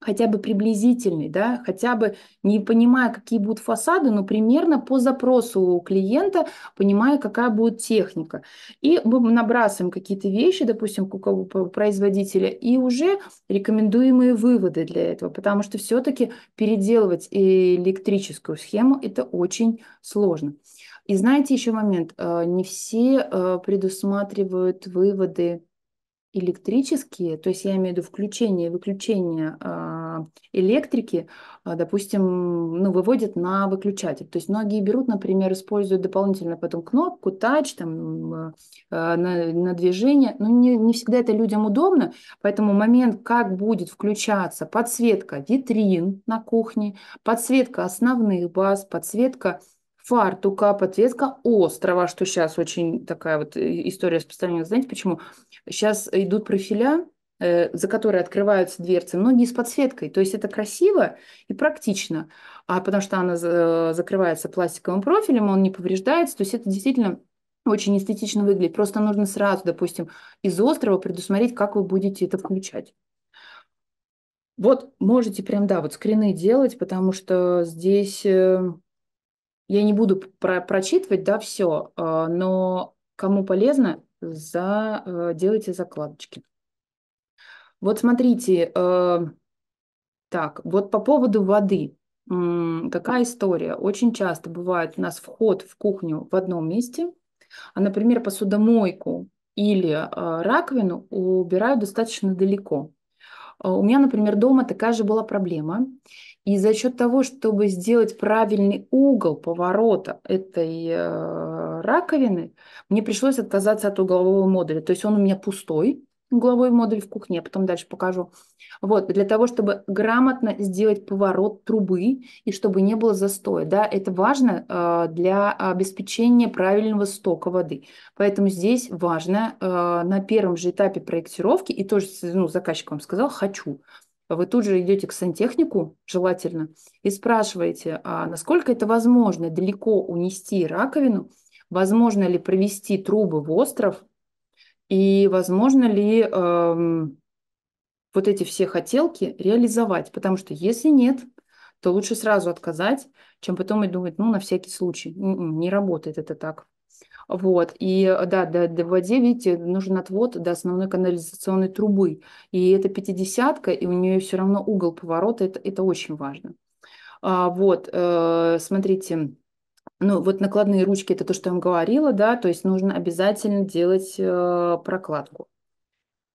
хотя бы приблизительный, да, хотя бы не понимая, какие будут фасады, но примерно по запросу у клиента, понимая, какая будет техника. И мы набрасываем какие-то вещи, допустим, у производителя, и уже рекомендуемые выводы для этого, потому что все-таки переделывать электрическую схему – это очень сложно. И знаете еще момент, э, не все э, предусматривают выводы электрические, то есть я имею в виду включение и выключение а, электрики, а, допустим, ну, выводят на выключатель. То есть многие берут, например, используют дополнительно потом кнопку, тач там, а, на, на движение. Но ну, не, не всегда это людям удобно, поэтому момент, как будет включаться подсветка витрин на кухне, подсветка основных баз, подсветка фартука, подсветка острова, что сейчас очень такая вот э, история распространена. Знаете почему? Сейчас идут профиля, э, за которые открываются дверцы, но не с подсветкой. То есть это красиво и практично, а потому что она э, закрывается пластиковым профилем, он не повреждается. То есть это действительно очень эстетично выглядит. Просто нужно сразу, допустим, из острова предусмотреть, как вы будете это включать. Вот можете прям, да, вот скрины делать, потому что здесь я не буду про прочитывать, да, все, а, но кому полезно, за, э, делайте закладочки. Вот смотрите, э, так, вот по поводу воды. Какая история? Очень часто бывает у нас вход в кухню в одном месте, а, например, посудомойку или а, раковину убирают достаточно далеко. А у меня, например, дома такая же была проблема. И за счет того, чтобы сделать правильный угол поворота этой э, раковины, мне пришлось отказаться от углового модуля. То есть он у меня пустой, угловой модуль в кухне, я потом дальше покажу. Вот, для того, чтобы грамотно сделать поворот трубы и чтобы не было застоя. Да, это важно э, для обеспечения правильного стока воды. Поэтому здесь важно э, на первом же этапе проектировки, и тоже ну, заказчик вам сказал «хочу», вы тут же идете к сантехнику, желательно, и спрашиваете, а насколько это возможно далеко унести раковину, возможно ли провести трубы в остров, и возможно ли эм, вот эти все хотелки реализовать? Потому что если нет, то лучше сразу отказать, чем потом и думать, ну, на всякий случай. М-м, не работает это так. Вот, и э, да, да, в воде, видите, нужен отвод до основной канализационной трубы. И это пятидесятка, и у нее все равно угол поворота, это, это очень важно. А, вот, э, смотрите, ну, вот накладные ручки – это то, что я вам говорила, да, то есть нужно обязательно делать э, прокладку.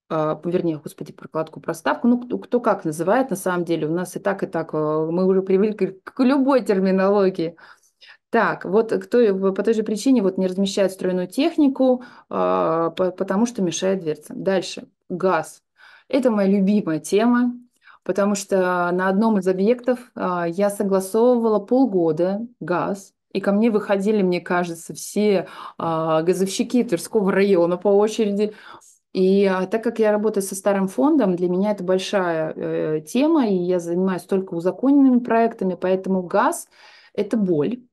Э, вернее, господи, прокладку, проставку, ну, кто, кто как называет, на самом деле, у нас и так, и так, э, мы уже привыкли к любой терминологии. Так, вот кто э, по той же причине вот не размещает встроенную технику, э, потому что мешает дверца. Дальше, газ. Это моя любимая тема, потому что на одном из объектов э, я согласовывала полгода газ, и ко мне выходили, мне кажется, все а, газовщики Тверского района по очереди. И а, так как я работаю со старым фондом, для меня это большая э, тема, и я занимаюсь только узаконенными проектами, поэтому газ – это боль.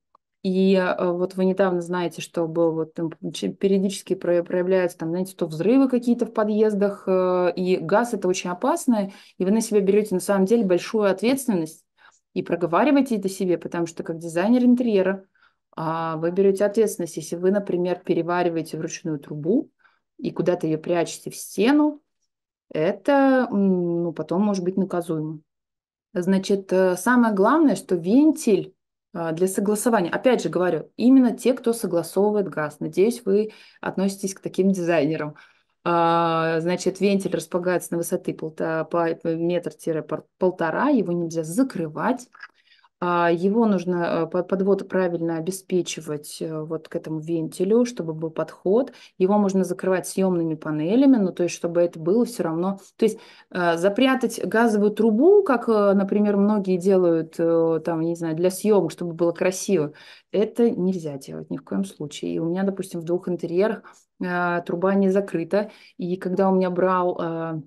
И а, вот вы недавно знаете, что был вот периодически проявляются там, знаете, то взрывы какие-то в подъездах, э, и газ это очень опасно, и вы на себя берете на самом деле большую ответственность и проговаривайте это себе, потому что как дизайнер интерьера а вы берете ответственность, если вы, например, перевариваете вручную трубу и куда-то ее прячете в стену, это ну, потом может быть наказуемо. Значит, э, самое главное, что вентиль э, для согласования. Опять же говорю, именно те, кто согласовывает газ. Надеюсь, вы относитесь к таким дизайнерам. А, значит, вентиль располагается на высоты метр-полтора, его нельзя закрывать. А, его нужно э, подвод правильно обеспечивать э, вот к этому вентилю, чтобы был подход. Его можно закрывать съемными панелями, ну то есть чтобы это было все равно. То есть э, запрятать газовую трубу, как, например, многие делают там, не знаю, для съемок, чтобы было красиво, это нельзя делать ни в коем случае. И у меня, допустим, в двух интерьерах труба не закрыта. И когда у меня брал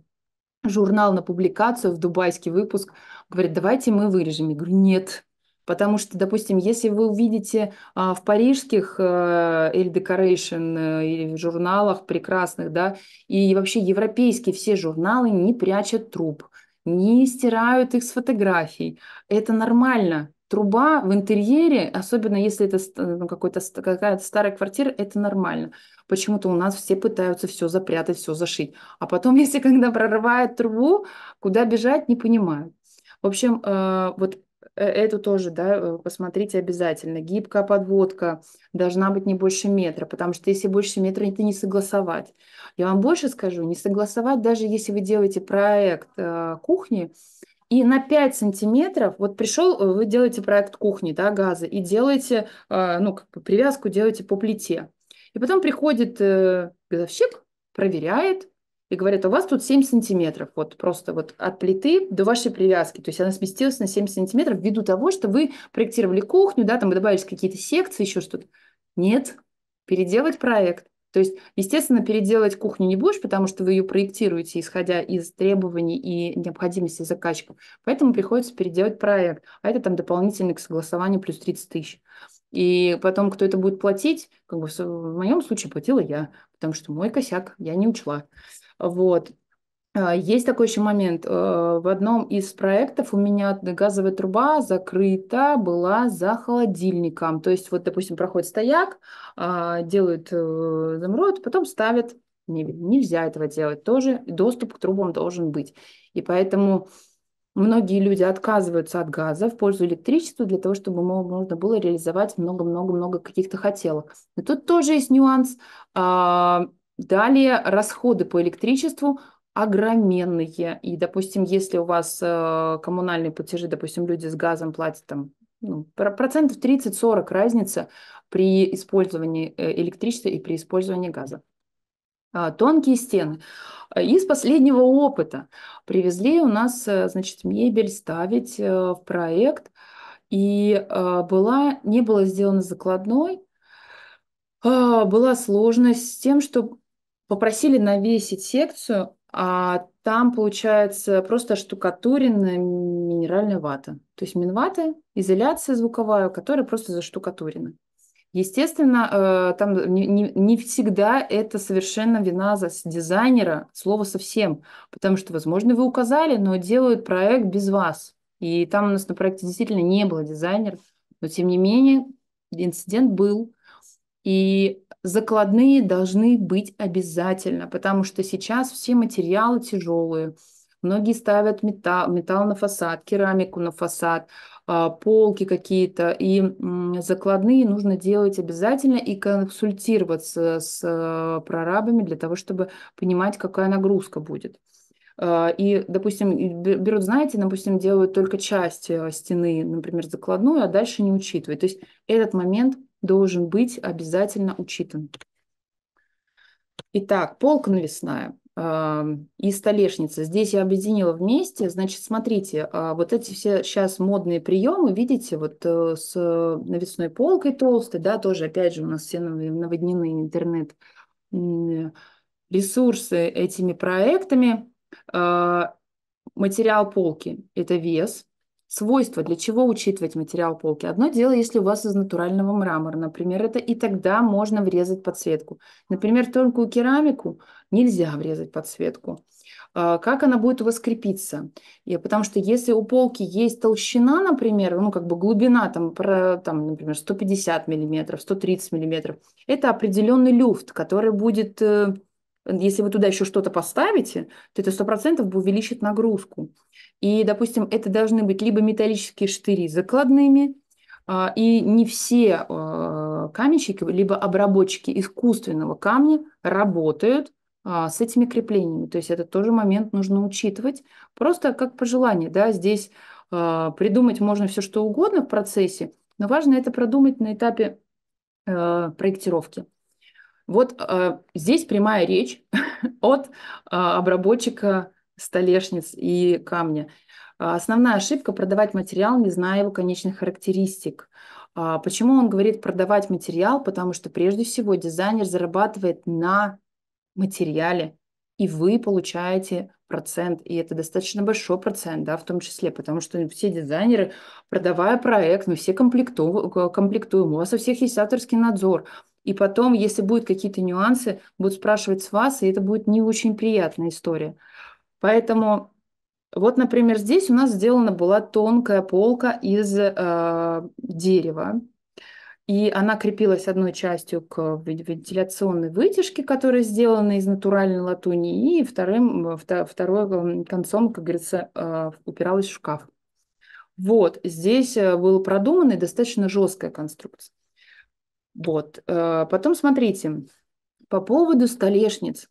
журнал на публикацию в дубайский выпуск, говорит, давайте мы вырежем. Я говорю, нет, Потому что, допустим, если вы увидите а, в парижских а, или декорейшн а, или в журналах прекрасных, да, и вообще европейские все журналы не прячут труб, не стирают их с фотографий. Это нормально. Труба в интерьере, особенно если это э, ну, какой-то, какая-то старая квартира, это нормально. Почему-то у нас все пытаются все запрятать, все зашить. А потом, [LAUGHS] если когда прорывает трубу, куда бежать, не понимают. В общем, э, вот Э, эту тоже, да, э, посмотрите обязательно. Гибкая подводка должна быть не больше метра, потому что если больше метра, это не согласовать. Я вам больше скажу, не согласовать, даже если вы делаете проект э, кухни, и на 5 сантиметров, вот пришел, э, вы делаете проект кухни, да, газа, и делаете, э, ну, как бы привязку делаете по плите. И потом приходит э, газовщик, проверяет, и говорят, у вас тут 7 сантиметров, вот просто вот от плиты до вашей привязки. То есть она сместилась на 7 сантиметров ввиду того, что вы проектировали кухню, да, там вы добавились какие-то секции, еще что-то. Нет, переделать проект. То есть, естественно, переделать кухню не будешь, потому что вы ее проектируете, исходя из требований и необходимости заказчиков. Поэтому приходится переделать проект. А это там дополнительное к согласованию плюс 30 тысяч. И потом, кто это будет платить, как бы в моем случае платила я, потому что мой косяк, я не учла. Вот. А, есть такой еще момент. А, в одном из проектов у меня газовая труба закрыта была за холодильником. То есть, вот, допустим, проходит стояк, а, делают э, замрот, потом ставят мебель. Нельзя этого делать. Тоже доступ к трубам должен быть. И поэтому многие люди отказываются от газа в пользу электричества для того, чтобы можно было реализовать много-много-много каких-то хотелок. Но тут тоже есть нюанс Далее расходы по электричеству огроменные. И, допустим, если у вас э, коммунальные платежи, допустим, люди с газом платят там ну, процентов 30-40 разница при использовании э, электричества и при использовании газа. А, тонкие стены. А, из последнего опыта привезли у нас, э, значит, мебель ставить э, в проект. И была, не было сделано закладной, а, была сложность с тем, что Попросили навесить секцию, а там получается просто штукатуренная минеральная вата. То есть минвата, изоляция звуковая, которая просто заштукатурена. Естественно, э, там не, всегда это совершенно вина за дизайнера, слово совсем, потому что, возможно, вы указали, но делают проект без вас. И там у нас на проекте действительно не было дизайнеров, но тем не менее инцидент был. И закладные должны быть обязательно, потому что сейчас все материалы тяжелые. Многие ставят металл, металл на фасад, керамику на фасад, а, полки какие-то. И закладные нужно делать обязательно и консультироваться с э, прорабами для того, чтобы понимать, какая нагрузка будет. А, и, допустим, берут, знаете, допустим, делают только часть э, стены, например, закладную, а дальше не учитывают. То есть этот момент – должен быть обязательно учитан. Итак, полка навесная эм, и столешница. Здесь я объединила вместе. Значит, смотрите, а, вот эти все сейчас модные приемы, видите, вот э, с э, навесной полкой толстой, да, тоже, опять же, у нас все наводнены интернет ресурсы этими проектами. А, материал полки – это вес, Свойства, для чего учитывать материал полки? Одно дело, если у вас из натурального мрамора, например, это и тогда можно врезать подсветку. Например, тонкую керамику нельзя врезать подсветку. А как она будет у вас крепиться? И, потому что если у полки есть толщина, например, ну как бы глубина, там, про, там например, 150 миллиметров, 130 миллиметров, это определенный люфт, который будет э, если вы туда еще что-то поставите, то это 100% увеличит нагрузку. И, допустим, это должны быть либо металлические штыри закладными, а, и не все а, каменщики, либо обработчики искусственного камня работают а, с этими креплениями. То есть это тоже момент нужно учитывать. Просто как пожелание, да, здесь придумать можно все что угодно в процессе, но важно это продумать на этапе проектировки. Вот здесь прямая речь [LAUGHS] от обработчика столешниц и камня. А, основная ошибка – продавать материал, не зная его конечных характеристик. А, почему он говорит продавать материал? Потому что прежде всего дизайнер зарабатывает на материале, и вы получаете процент, и это достаточно большой процент, да, в том числе, потому что все дизайнеры, продавая проект, мы все комплектуем, у вас у всех есть авторский надзор, и потом, если будут какие-то нюансы, будут спрашивать с вас, и это будет не очень приятная история. Поэтому вот, например, здесь у нас сделана была тонкая полка из э, дерева, и она крепилась одной частью к вентиляционной вытяжке, которая сделана из натуральной латуни, и вторым, второй концом, как говорится, э, упиралась в шкаф. Вот, здесь э, была продумана и достаточно жесткая конструкция. Вот, э, потом смотрите, по поводу столешниц.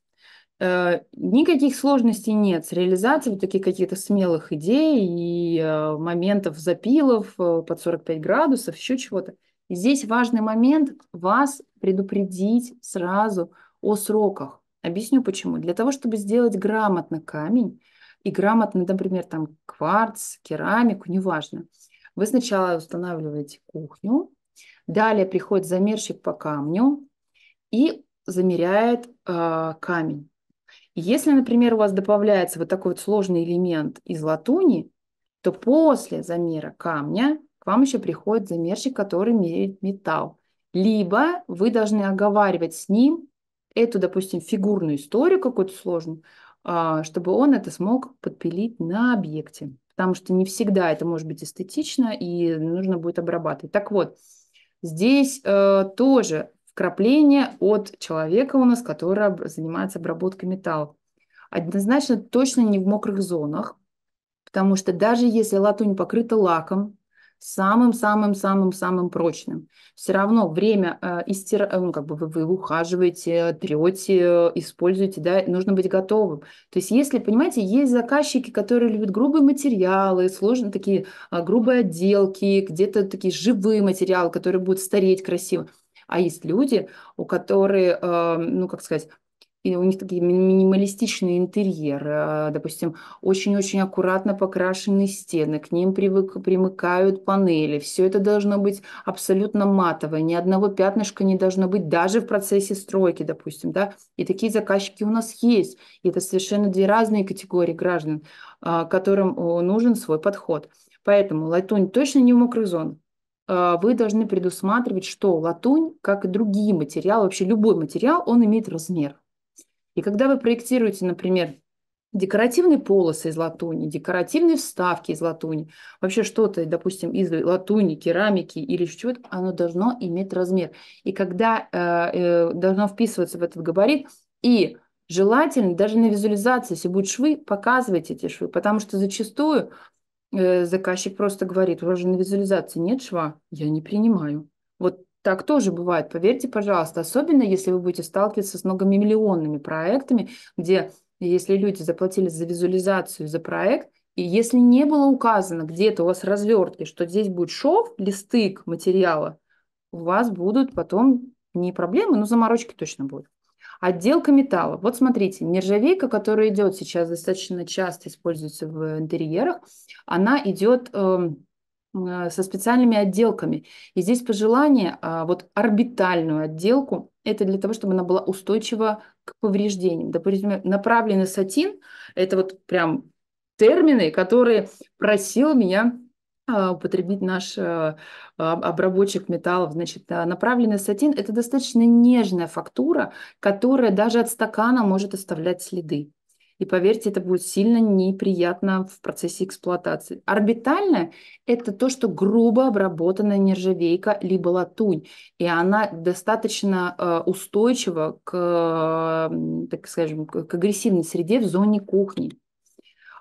Э, никаких сложностей нет с реализацией вот таких каких-то смелых идей и э, моментов запилов э, под 45 градусов, еще чего-то. Здесь важный момент вас предупредить сразу о сроках. Объясню почему. Для того, чтобы сделать грамотно камень и грамотно, например, там кварц, керамику, неважно, вы сначала устанавливаете кухню, далее приходит замерщик по камню и замеряет э, камень. Если, например, у вас добавляется вот такой вот сложный элемент из латуни, то после замера камня к вам еще приходит замерщик, который меряет металл. Либо вы должны оговаривать с ним эту, допустим, фигурную историю какую-то сложную, а, чтобы он это смог подпилить на объекте. Потому что не всегда это может быть эстетично и нужно будет обрабатывать. Так вот, здесь э, тоже вкрапление от человека у нас, который занимается обработкой металла, Однозначно точно не в мокрых зонах, потому что даже если латунь покрыта лаком, самым-самым-самым-самым прочным. Все равно время э, истир... Э, ну, как бы вы, вы ухаживаете, трете, э, используете, да, нужно быть готовым. То есть если, понимаете, есть заказчики, которые любят грубые материалы, сложные такие э, грубые отделки, где-то такие живые материалы, которые будут стареть красиво. А есть люди, у которых, э, ну, как сказать, и у них такие минималистичные интерьеры, э, допустим, очень-очень аккуратно покрашены стены, к ним привык, примыкают панели, все это должно быть абсолютно матовое, ни одного пятнышка не должно быть даже в процессе стройки, допустим, да, и такие заказчики у нас есть, и это совершенно две разные категории граждан, э, которым нужен свой подход. Поэтому латунь точно не в мокрых зонах, а, вы должны предусматривать, что латунь, как и другие материалы, вообще любой материал, он имеет размер. И когда вы проектируете, например, декоративные полосы из латуни, декоративные вставки из латуни, вообще что-то, допустим, из латуни, керамики или чего-то, оно должно иметь размер. И когда э, э, должно вписываться в этот габарит, и желательно даже на визуализации, если будут швы, показывать эти швы, потому что зачастую Э, заказчик просто говорит, у вас же на визуализации нет шва, я не принимаю. Вот так тоже бывает, поверьте, пожалуйста, особенно если вы будете сталкиваться с многомиллионными проектами, где если люди заплатили за визуализацию, за проект, и если не было указано где-то у вас развертки, что здесь будет шов листык материала, у вас будут потом не проблемы, но заморочки точно будут. Отделка металла. Вот смотрите, нержавейка, которая идет сейчас достаточно часто используется в интерьерах, она идет эм, э, со специальными отделками. И здесь пожелание, а, вот орбитальную отделку, это для того, чтобы она была устойчива к повреждениям. Допустим, направленный сатин, это вот прям термины, которые просил меня а, употребить наш э, обработчик металлов, значит, а, направленный сатин, это достаточно нежная фактура, которая даже от стакана может оставлять следы. И поверьте, это будет сильно неприятно в процессе эксплуатации. Орбитальная – это то, что грубо обработанная нержавейка либо латунь. И она достаточно э, устойчива к, так скажем, к агрессивной среде в зоне кухни.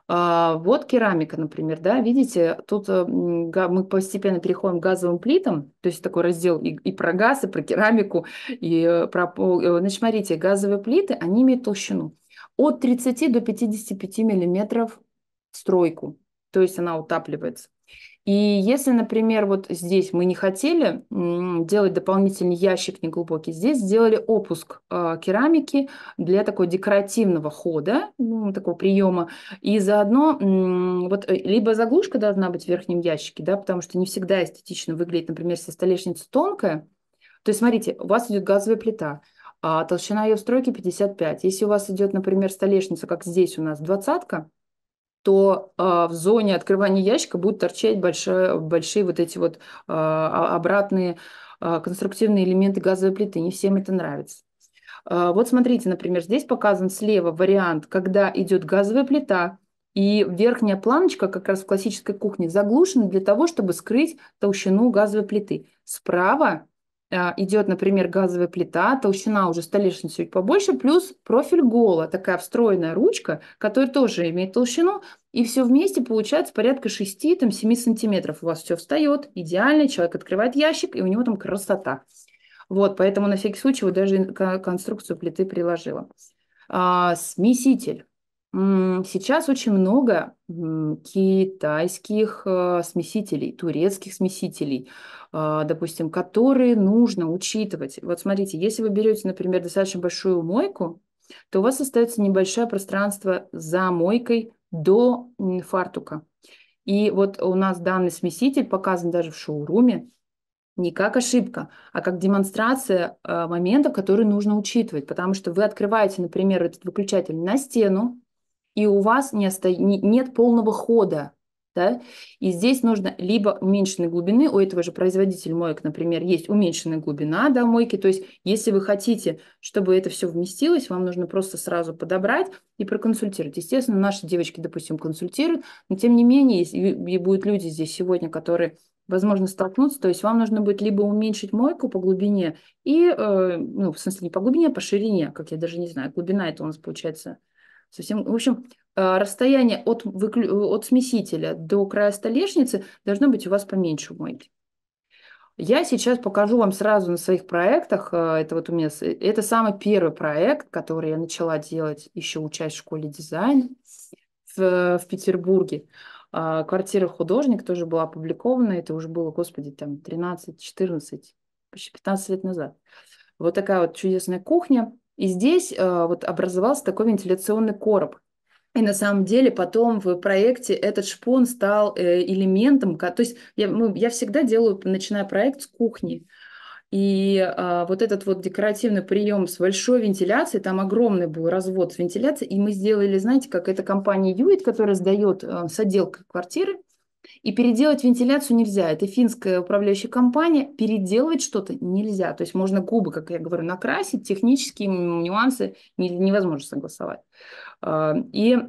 А, вот керамика, например, да, видите, тут э, мы постепенно переходим к газовым плитам, то есть такой раздел и, и про газ, и про керамику, и э, про... Э, значит, смотрите, газовые плиты, они имеют толщину от 30 до 55 миллиметров стройку, то есть она утапливается. И если, например, вот здесь мы не хотели делать дополнительный ящик неглубокий, здесь сделали опуск э, керамики для такого декоративного хода, ну, такого приема, и заодно э, вот либо заглушка должна быть в верхнем ящике, да, потому что не всегда эстетично выглядит, например, если столешница тонкая, то есть смотрите, у вас идет газовая плита, а толщина ее стройки 55. Если у вас идет, например, столешница, как здесь у нас, двадцатка, то а, в зоне открывания ящика будут торчать большие, большие вот эти вот а, а, обратные конструктивные элементы газовой плиты. Не всем это нравится. Вот смотрите, например, здесь показан слева вариант, когда идет газовая плита, и верхняя планочка, как раз в классической кухне, заглушена для того, чтобы скрыть толщину газовой плиты. Справа а, идет, например, газовая плита, толщина уже столешницы чуть побольше, плюс профиль гола, такая встроенная ручка, которая тоже имеет толщину, и все вместе получается порядка 6-7 сантиметров. У вас все встает идеально, человек открывает ящик, и у него там красота. Вот, поэтому на всякий случай вот даже конструкцию плиты приложила. А, смеситель. Сейчас очень много китайских э, смесителей, турецких смесителей, а, допустим, которые нужно учитывать. Вот смотрите, если вы берете, например, достаточно большую мойку, то у вас остается небольшое пространство за мойкой до фартука. И вот у нас данный смеситель показан даже в шоуруме, не как ошибка, а как демонстрация э, моментов, которые нужно учитывать, потому что вы открываете, например, этот выключатель на стену, и у вас не оста... нет полного хода. Да? И здесь нужно либо уменьшенной глубины, у этого же производителя моек, например, есть уменьшенная глубина да, мойки, то есть если вы хотите, чтобы это все вместилось, вам нужно просто сразу подобрать и проконсультировать. Естественно, наши девочки, допустим, консультируют, но тем не менее, и будут люди здесь сегодня, которые возможно столкнутся. то есть вам нужно будет либо уменьшить мойку по глубине и, э, ну, в смысле не по глубине, а по ширине, как я даже не знаю, глубина это у нас получается Совсем, в общем, э, расстояние от, э, от смесителя до края столешницы должно быть у вас поменьше в мойке. Я сейчас покажу вам сразу на своих проектах. Э, это вот у меня это самый первый проект, который я начала делать, еще учась в школе дизайна в, в Петербурге. А, квартира художник тоже была опубликована. Это уже было, господи, там 13-14, почти 15 лет назад. Вот такая вот чудесная кухня и здесь э, вот образовался такой вентиляционный короб, и на самом деле потом в проекте этот шпон стал э, элементом, то есть я, мы, я всегда делаю, начиная проект с кухни. И а, вот этот вот декоративный прием с большой вентиляцией, там огромный был развод с вентиляцией, и мы сделали, знаете, как эта компания Юит, которая сдает а, э, с отделкой квартиры, и переделать вентиляцию нельзя. Это финская управляющая компания. Переделывать что-то нельзя. То есть можно губы, как я говорю, накрасить. Технические нюансы невозможно согласовать. А, и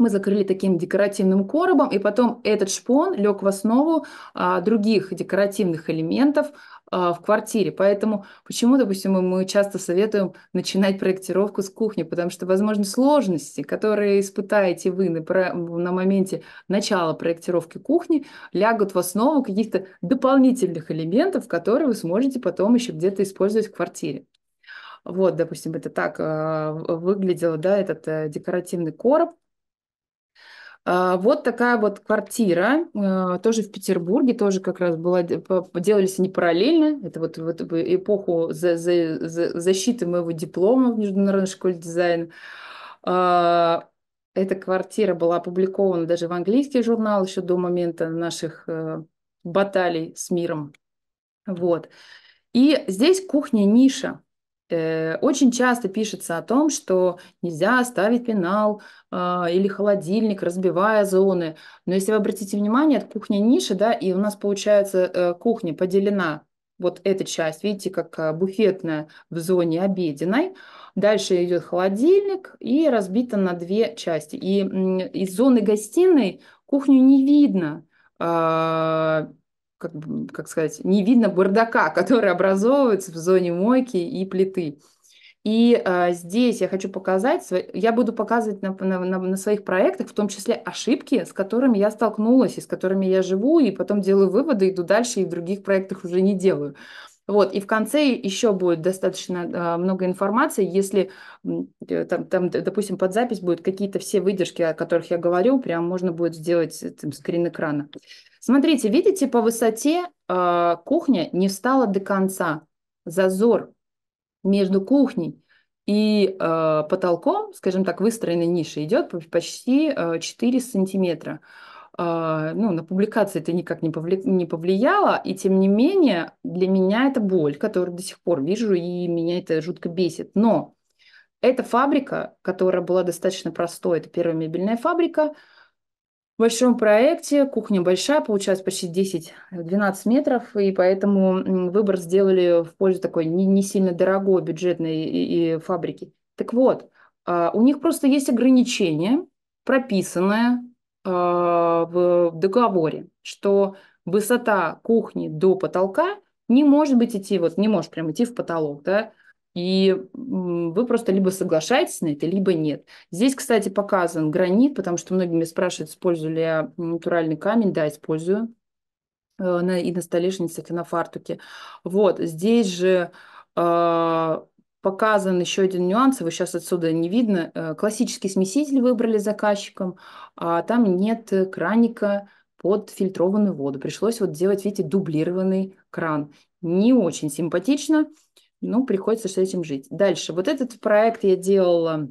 мы закрыли таким декоративным коробом, и потом этот шпон лег в основу а, других декоративных элементов а, в квартире. Поэтому почему, допустим, мы часто советуем начинать проектировку с кухни, потому что, возможно, сложности, которые испытаете вы на, на моменте начала проектировки кухни, лягут в основу каких-то дополнительных элементов, которые вы сможете потом еще где-то использовать в квартире. Вот, допустим, это так а, выглядело, да, этот э, декоративный короб. А, вот такая вот квартира, а, тоже в Петербурге, тоже как раз была, делались они параллельно. Это вот вот эпоху за, за, за, защиты моего диплома в Международной школе дизайна. Эта квартира была опубликована даже в английский журнал еще до момента наших э, баталий с миром. Вот. И здесь кухня-ниша. Э, очень часто пишется о том, что нельзя ставить пенал э, или холодильник, разбивая зоны. Но если вы обратите внимание, это кухня-ниша, да, и у нас получается э, кухня поделена вот эта часть, видите, как а, буфетная в зоне обеденной. Дальше идет холодильник и разбита на две части. И из зоны гостиной кухню не видно. Э, как, как сказать, не видно бардака, [LAUGHS] который образовывается в зоне мойки и плиты. И э, здесь я хочу показать, я буду показывать на, на, на, на своих проектах, в том числе ошибки, с которыми я столкнулась, и с которыми я живу, и потом делаю выводы, иду дальше, и в других проектах уже не делаю. Вот, и в конце еще будет достаточно э, много информации, если э, там, там, допустим, под запись будут какие-то все выдержки, о которых я говорю, прям можно будет сделать там, скрин экрана. Смотрите, видите, по высоте э, кухня не встала до конца. Зазор между кухней и э, потолком, скажем так, выстроенной ниши идет почти э, 4 сантиметра. Э, ну, на публикации это никак не, повли... не повлияло, и тем не менее для меня это боль, которую до сих пор вижу, и меня это жутко бесит. Но эта фабрика, которая была достаточно простой, это первая мебельная фабрика – большом проекте, кухня большая, получается почти 10-12 метров, и поэтому выбор сделали в пользу такой не, не сильно дорогой бюджетной и, и фабрики. Так вот, а, у них просто есть ограничение, прописанное а, в договоре, что высота кухни до потолка не может быть идти, вот не может прям идти в потолок, да, и вы просто либо соглашаетесь на это, либо нет. Здесь, кстати, показан гранит, потому что многими спрашивают, использую ли я натуральный камень. Да, использую. Э, на, и на столешнице, и на фартуке. Вот, здесь же э, показан еще один нюанс, его сейчас отсюда не видно. Э, классический смеситель выбрали заказчиком, а там нет краника под фильтрованную воду. Пришлось вот делать, видите, дублированный кран. Не очень симпатично ну, приходится с этим жить. Дальше. Вот этот проект я делала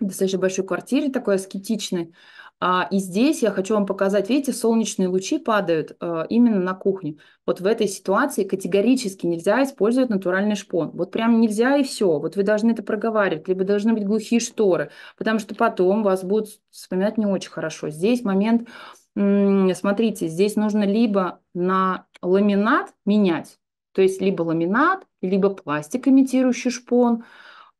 в достаточно большой квартире, такой аскетичный. А, и здесь я хочу вам показать, видите, солнечные лучи падают а, именно на кухню. Вот в этой ситуации категорически нельзя использовать натуральный шпон. Вот прям нельзя и все. Вот вы должны это проговаривать, либо должны быть глухие шторы, потому что потом вас будут вспоминать не очень хорошо. Здесь момент, смотрите, здесь нужно либо на ламинат менять, то есть либо ламинат, либо пластик, имитирующий шпон,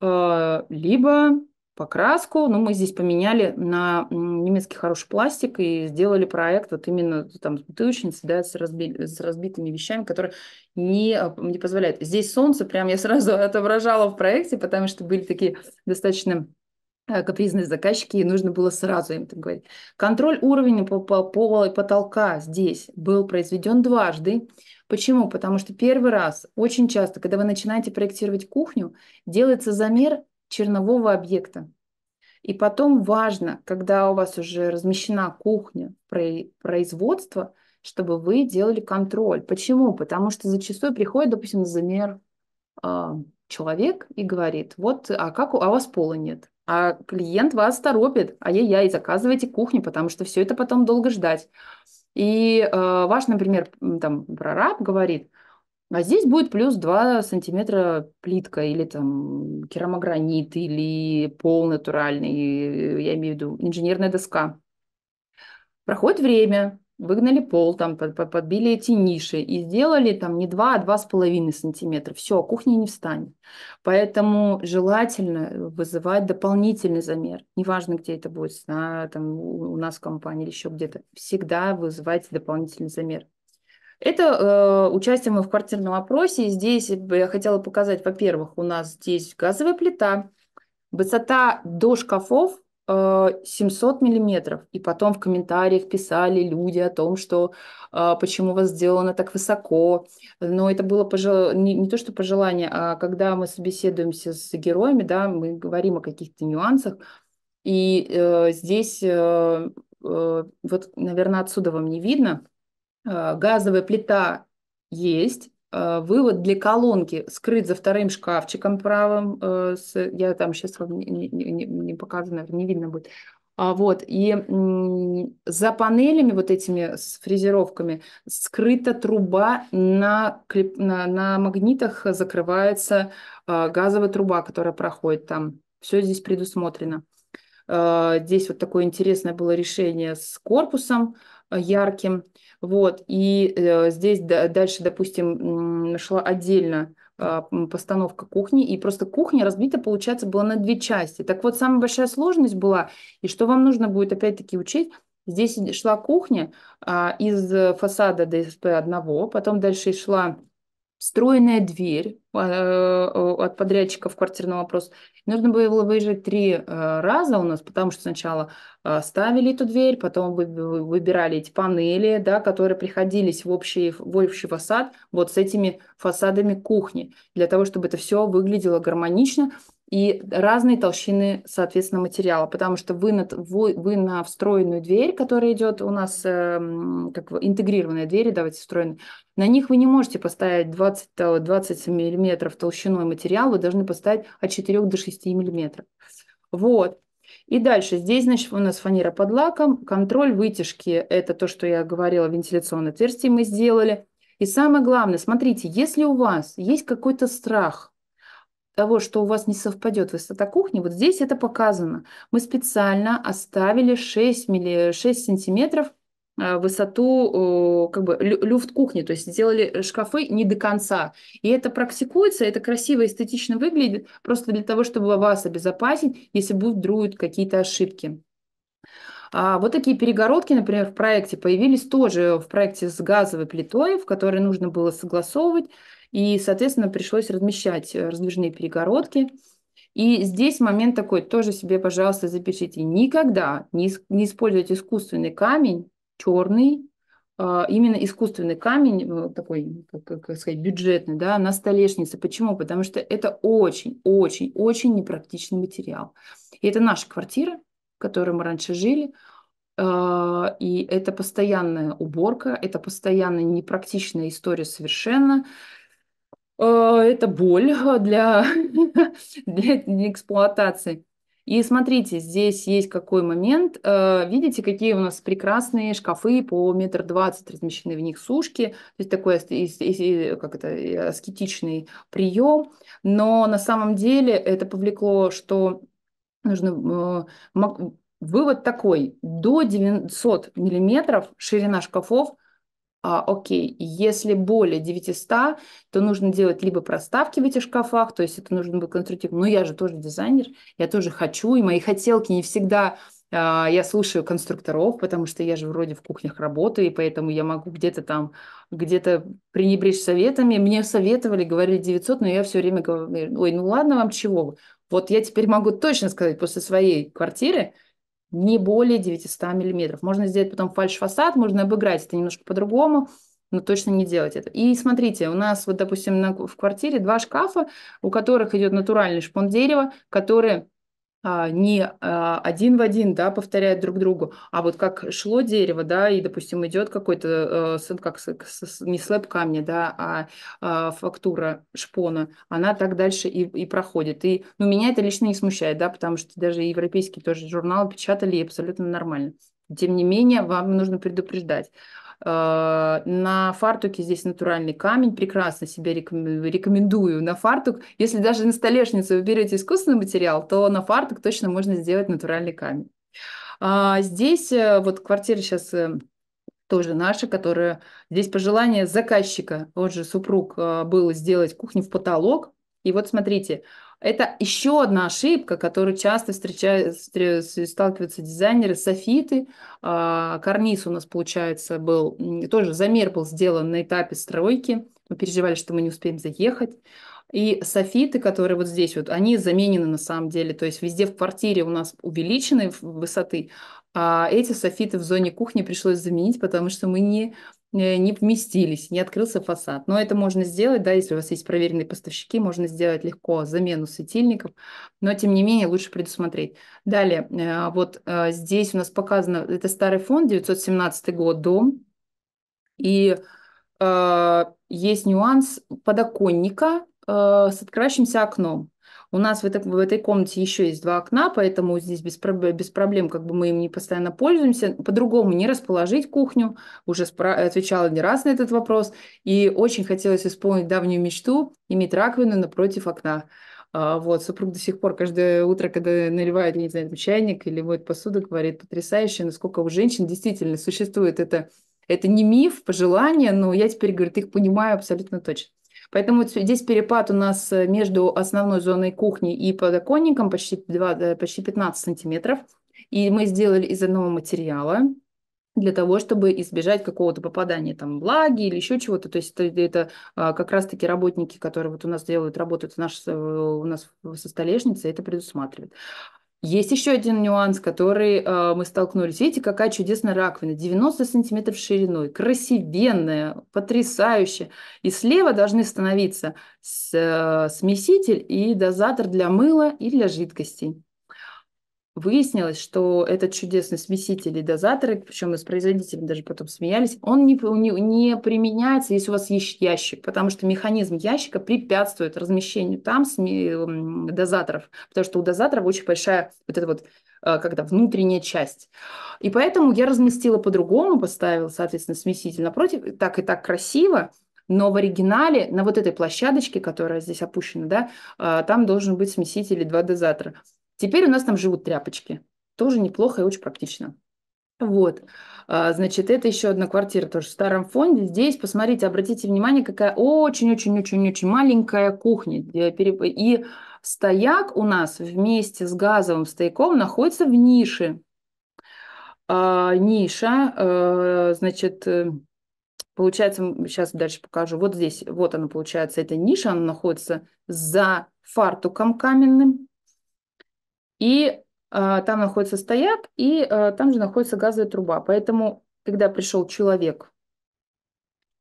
э, либо покраску, но ну, мы здесь поменяли на немецкий хороший пластик и сделали проект вот именно там с бутылочницей, да, с, разби... с разбитыми вещами, которые не, э, не позволяют. Здесь солнце прям я сразу [LAUGHS] отображала в проекте, потому что были такие достаточно э, капризные заказчики, и нужно было сразу им так говорить. Контроль уровня по пола и потолка здесь был произведен дважды. Почему? Потому что первый раз, очень часто, когда вы начинаете проектировать кухню, делается замер чернового объекта. И потом важно, когда у вас уже размещена кухня производства, чтобы вы делали контроль. Почему? Потому что зачастую приходит, допустим, замер э, человек и говорит, вот, а как у, а у вас пола нет, а клиент вас торопит, а я я и заказывайте кухню, потому что все это потом долго ждать. И э, ваш, например, там прораб говорит, а здесь будет плюс 2 сантиметра плитка или там керамогранит или пол натуральный, я имею в виду инженерная доска. Проходит время, выгнали пол, там подбили эти ниши и сделали там не 2, а 2,5 сантиметра. Все, кухня не встанет. Поэтому желательно вызывать дополнительный замер. Неважно, где это будет, на, там, у нас в компании или еще где-то. Всегда вызывайте дополнительный замер. Это э, участие мы в квартирном опросе. Здесь я хотела показать, во-первых, у нас здесь газовая плита, высота до шкафов 700 э, миллиметров, и потом в комментариях писали люди о том, что э, почему вас сделано так высоко, но это было пожел... не, не то, что пожелание, а когда мы собеседуемся с героями, да, мы говорим о каких-то нюансах, и э, здесь, э, э вот, наверное, отсюда вам не видно, э, газовая плита есть, Э, вывод для колонки скрыт за вторым шкафчиком правым. Э, с, я там сейчас вам не, не, не покажу, не видно будет. А Вот, и за панелями вот этими с фрезеровками скрыта труба, на, на, на магнитах закрывается э, газовая труба, которая проходит там. Все здесь предусмотрено. Здесь вот такое интересное было решение с корпусом ярким. Вот, и э, здесь да, дальше, допустим, шла отдельно э, постановка кухни, и просто кухня разбита, получается, была на две части. Так вот, самая большая сложность была, и что вам нужно будет опять-таки учить, здесь шла кухня э, из фасада ДСП одного, потом дальше шла встроенная дверь э, от подрядчика в квартирный вопрос. Нужно было выезжать три э, раза у нас, потому что сначала э, ставили эту дверь, потом выбирали эти панели, да, которые приходились в общий, в общий фасад вот с этими фасадами кухни, для того, чтобы это все выглядело гармонично и разные толщины, соответственно, материала, потому что вы на, вы, вы на встроенную дверь, которая идет у нас, э, как интегрированная дверь, давайте встроенные, на них вы не можете поставить 20, 20 э, миллиметров толщиной материал, вы должны поставить от 4 до 6 миллиметров. Вот. И дальше, здесь, значит, у нас фанера под лаком, контроль вытяжки, это то, что я говорила, вентиляционное отверстие мы сделали. И самое главное, смотрите, если у вас есть какой-то страх – того, что у вас не совпадет высота кухни, вот здесь это показано. Мы специально оставили 6, милли, 6 сантиметров э, высоту как бы люфт кухни, то есть сделали э, шкафы не до конца. И это практикуется, это красиво, эстетично выглядит, просто для того, чтобы вас обезопасить, если будут друют какие-то ошибки. А вот такие перегородки, например, в проекте появились тоже в проекте с газовой плитой, в которой нужно было согласовывать и, соответственно, пришлось размещать э, раздвижные перегородки. И здесь момент такой, тоже себе, пожалуйста, запишите. Никогда не, не используйте искусственный камень, черный, а, именно искусственный камень, э, такой, как, как сказать, бюджетный, да, на столешнице. Почему? Потому что это очень-очень-очень непрактичный материал. И это наша квартира, в которой мы раньше жили, а, и это постоянная уборка, это постоянно непрактичная история совершенно. Э, это боль э, [LAUGHS] для, для эксплуатации. И смотрите, здесь есть какой момент. Э, видите, какие у нас прекрасные шкафы по метр двадцать размещены в них сушки. То есть такой как это, аскетичный прием. Но на самом деле это повлекло, что нужно... Вывод такой. До 900 миллиметров ширина шкафов – а, окей, если более 900, то нужно делать либо проставки в этих шкафах, то есть это нужно быть конструктив. Но ну, я же тоже дизайнер, я тоже хочу, и мои хотелки не всегда а, я слушаю конструкторов, потому что я же вроде в кухнях работаю, и поэтому я могу где-то там, где-то пренебречь советами. Мне советовали, говорили 900, но я все время говорю, ой, ну ладно вам чего. Вот я теперь могу точно сказать после своей квартиры, не более 900 миллиметров. Можно сделать потом фальш-фасад, можно обыграть это немножко по-другому, но точно не делать это. И смотрите, у нас вот, допустим, на, в квартире два шкафа, у которых идет натуральный шпон дерева, которые а, не а, один в один, да, повторяют друг другу, а вот как шло дерево, да, и, допустим, идет какой-то, э, как не слеп камня, да, а, а фактура шпона, она так дальше и, и проходит. И, ну, меня это лично не смущает, да, потому что даже европейские тоже журналы печатали и абсолютно нормально. Тем не менее, вам нужно предупреждать. Э, на фартуке здесь натуральный камень, прекрасно себе рекомендую на фартук. Если даже на столешницу вы берете искусственный материал, то на фартук точно можно сделать натуральный камень. А, здесь э, вот квартира сейчас э, тоже наша, которая здесь пожелание заказчика, он же супруг, было сделать кухню в потолок. И вот смотрите, это еще одна ошибка, которую часто встречают, сталкиваются дизайнеры, софиты. А, карниз у нас, получается, был, тоже замер был сделан на этапе стройки. Мы переживали, что мы не успеем заехать. И софиты, которые вот здесь вот, они заменены на самом деле. То есть везде в квартире у нас увеличены высоты, а эти софиты в зоне кухни пришлось заменить, потому что мы не Э, не вместились, не открылся фасад. Но это можно сделать, да, если у вас есть проверенные поставщики, можно сделать легко замену светильников, но тем не менее лучше предусмотреть. Далее, э, вот э, здесь у нас показано, это старый фонд, 917 год, дом, и есть нюанс подоконника с открывающимся окном. У нас в этой, в этой комнате еще есть два окна, поэтому здесь без, без проблем как бы мы им не постоянно пользуемся. По-другому не расположить кухню, уже отвечала не раз на этот вопрос. И очень хотелось исполнить давнюю мечту, иметь раковину напротив окна. А, вот, супруг до сих пор каждое утро, когда наливает, не знаю, чайник или моет посуду, говорит, потрясающе, насколько у женщин действительно существует это, это не миф, пожелание, но я теперь, говорит, их понимаю абсолютно точно. Поэтому здесь перепад у нас э, между основной зоной кухни и подоконником почти, 2, э, почти 15 сантиметров. И мы сделали из одного материала для того, чтобы избежать какого-то попадания там влаги или еще чего-то. То есть это, это а, как раз-таки работники, которые вот у нас делают, работают у э, у нас со столешницей, это предусматривает. Есть еще один нюанс, который э, мы столкнулись. Видите, какая чудесная раковина, 90 сантиметров шириной, красивенная, потрясающая. И слева должны становиться с, э, смеситель и дозатор для мыла и для жидкостей. Выяснилось, что этот чудесный смеситель и дозаторы, причем мы с производителем даже потом смеялись, он не, не, не применяется, если у вас есть ящик, потому что механизм ящика препятствует размещению там сме, эм, дозаторов, потому что у дозаторов очень большая вот эта вот э, когда внутренняя часть. И поэтому я разместила по-другому, поставила, соответственно, смеситель напротив, так и так красиво, но в оригинале на вот этой площадочке, которая здесь опущена, да, э, там должен быть смеситель и два дозатора. Теперь у нас там живут тряпочки. Тоже неплохо и очень практично. Вот, а, значит, это еще одна квартира тоже в старом фонде. Здесь, посмотрите, обратите внимание, какая очень-очень-очень-очень маленькая кухня. Э, и стояк у нас вместе с газовым стояком находится в нише. А, ниша, э, значит, э, получается, сейчас дальше покажу. Вот здесь, вот она получается, эта ниша, она находится за фартуком каменным. И а, там находится стояк, и а, там же находится газовая труба. Поэтому, когда пришел человек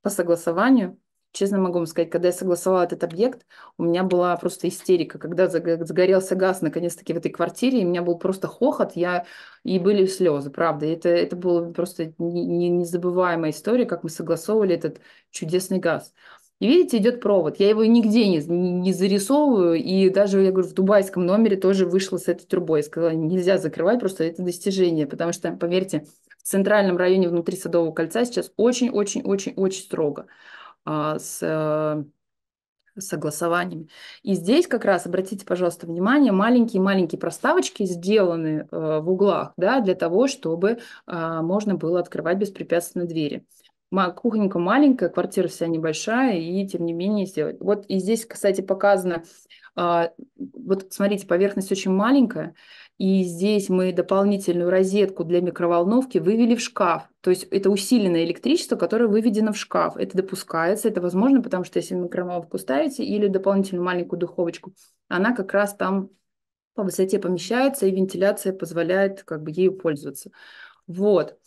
по согласованию, честно могу вам сказать, когда я согласовала этот объект, у меня была просто истерика. Когда загорелся газ, наконец-таки, в этой квартире, и у меня был просто хохот, я... и были слезы, правда. Это, это была просто не не незабываемая история, как мы согласовывали этот чудесный газ. И видите, идет провод. Я его нигде не, не зарисовываю. И даже, я говорю, в дубайском номере тоже вышла с этой трубой. Сказала, нельзя закрывать, просто это достижение. Потому что, поверьте, в центральном районе внутри Садового кольца сейчас очень-очень-очень-очень строго а, с а, согласованиями. И здесь как раз, обратите, пожалуйста, внимание, маленькие-маленькие проставочки сделаны э, в углах, да, для того, чтобы э, можно было открывать беспрепятственно двери кухонька маленькая, квартира вся небольшая, и тем не менее сделать. Вот и здесь, кстати, показано, а, вот смотрите, поверхность очень маленькая, и здесь мы дополнительную розетку для микроволновки вывели в шкаф. То есть это усиленное электричество, которое выведено в шкаф. Это допускается, это возможно, потому что если микроволновку ставите или дополнительную маленькую духовочку, она как раз там по высоте помещается, и вентиляция позволяет как бы ею пользоваться. Вот.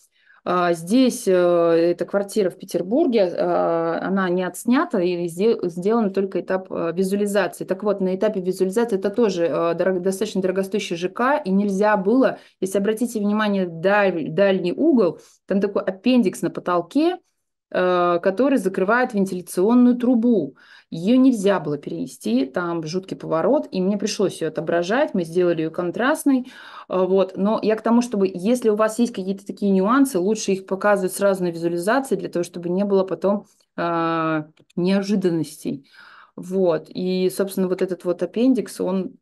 А, здесь э, эта квартира в Петербурге, а, она не отснята и сделан только этап э, визуализации. Так вот, на этапе визуализации это тоже э, достаточно дорогостоящий ЖК, и нельзя было, если обратите внимание, даль, дальний угол, там такой аппендикс на потолке, Э, который закрывает вентиляционную трубу. Ее нельзя было перенести, там жуткий поворот, и мне пришлось ее отображать, мы сделали ее контрастной. Э, вот. Но я к тому, чтобы если у вас есть какие-то такие нюансы, лучше их показывать сразу на визуализации, для того, чтобы не было потом э, неожиданностей. Вот. И, собственно, вот этот вот аппендикс, он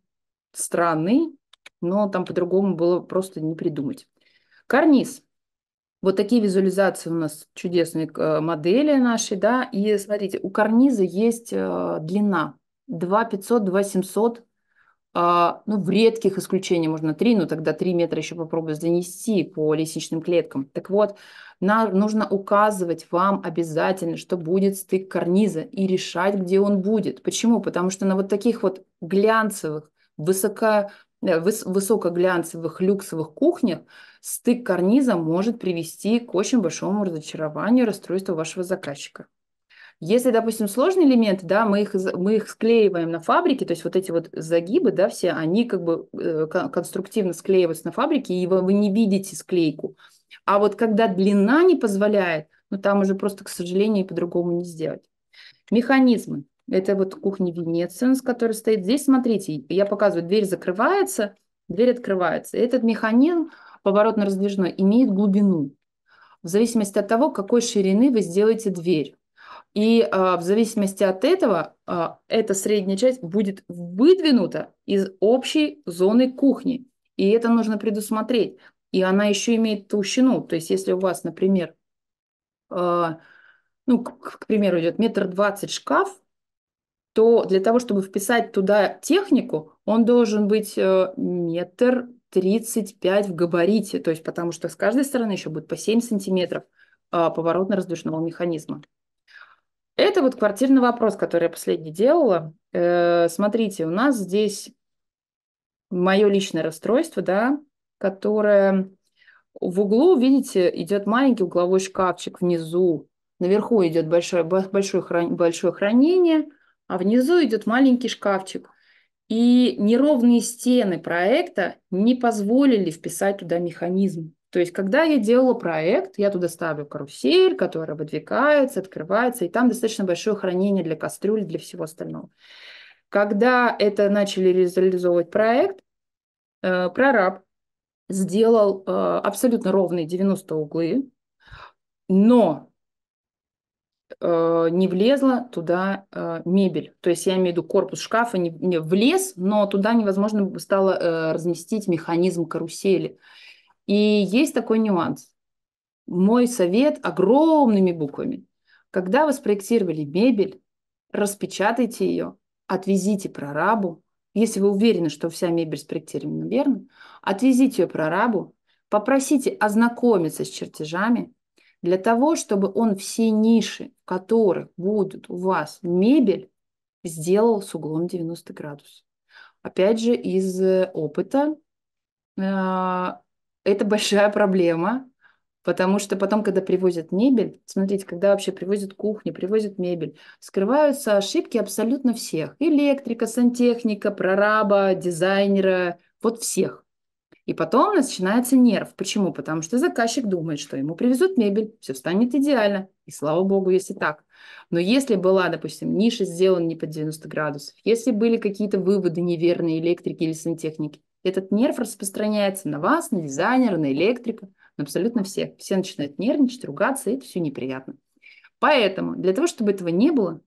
странный, но там по-другому было просто не придумать. Карниз – вот такие визуализации у нас чудесные э, модели наши, да. И смотрите, у карниза есть э, длина 2 500, 2 700, ну, в редких исключениях можно 3, но тогда 3 метра еще попробую занести по лестничным клеткам. Так вот, нам нужно указывать вам обязательно, что будет стык карниза и решать, где он будет. Почему? Потому что на вот таких вот глянцевых, высоко Э, высокоглянцевых люксовых кухнях стык карниза может привести к очень большому разочарованию и расстройству вашего заказчика. Если, допустим, сложные элементы, да, мы их, мы их склеиваем на фабрике, то есть вот эти вот загибы, да, все, они как бы э, конструктивно склеиваются на фабрике, и вы, вы не видите склейку. А вот когда длина не позволяет, ну там уже просто, к сожалению, по-другому не сделать. Механизмы. Это вот кухня Венецианс, которая стоит здесь. Смотрите, я показываю, дверь закрывается, дверь открывается. Этот механизм поворотно-раздвижной имеет глубину. В зависимости от того, какой ширины вы сделаете дверь. И а, в зависимости от этого а, эта средняя часть будет выдвинута из общей зоны кухни. И это нужно предусмотреть. И она еще имеет толщину. То есть если у вас, например, а, ну, к, к примеру, идет метр двадцать шкаф, то для того, чтобы вписать туда технику, он должен быть э, метр тридцать пять в габарите, то есть потому что с каждой стороны еще будет по 7 сантиметров а, поворотно-раздвижного механизма. Это вот квартирный вопрос, который я последний делала. Э, смотрите, у нас здесь мое личное расстройство, да, которое в углу, видите, идет маленький угловой шкафчик внизу, наверху идет большое, большое, хран... большое хранение, а внизу идет маленький шкафчик. И неровные стены проекта не позволили вписать туда механизм. То есть, когда я делала проект, я туда ставлю карусель, которая выдвигается, открывается, и там достаточно большое хранение для кастрюль, для всего остального. Когда это начали реализовывать проект, э, прораб сделал э, абсолютно ровные 90 углы, но Э, не влезла туда э, мебель. То есть я имею в виду корпус шкафа не, не влез, но туда невозможно стало э, разместить механизм карусели. И есть такой нюанс. Мой совет огромными буквами. Когда вы спроектировали мебель, распечатайте ее, отвезите прорабу. Если вы уверены, что вся мебель спроектирована верно, отвезите ее прорабу, попросите ознакомиться с чертежами, для того, чтобы он все ниши, в которых будут у вас мебель, сделал с углом 90 градусов. Опять же, из э, опыта э, это большая проблема, потому что потом, когда привозят мебель, смотрите, когда вообще привозят кухню, привозят мебель, скрываются ошибки абсолютно всех. Электрика, сантехника, прораба, дизайнера, вот всех. И потом начинается нерв. Почему? Потому что заказчик думает, что ему привезут мебель, все станет идеально. И слава богу, если так. Но если была, допустим, ниша сделана не под 90 градусов, если были какие-то выводы неверные электрики или сантехники, этот нерв распространяется на вас, на дизайнера, на электрика, на абсолютно всех. Все начинают нервничать, ругаться, и это все неприятно. Поэтому для того, чтобы этого не было,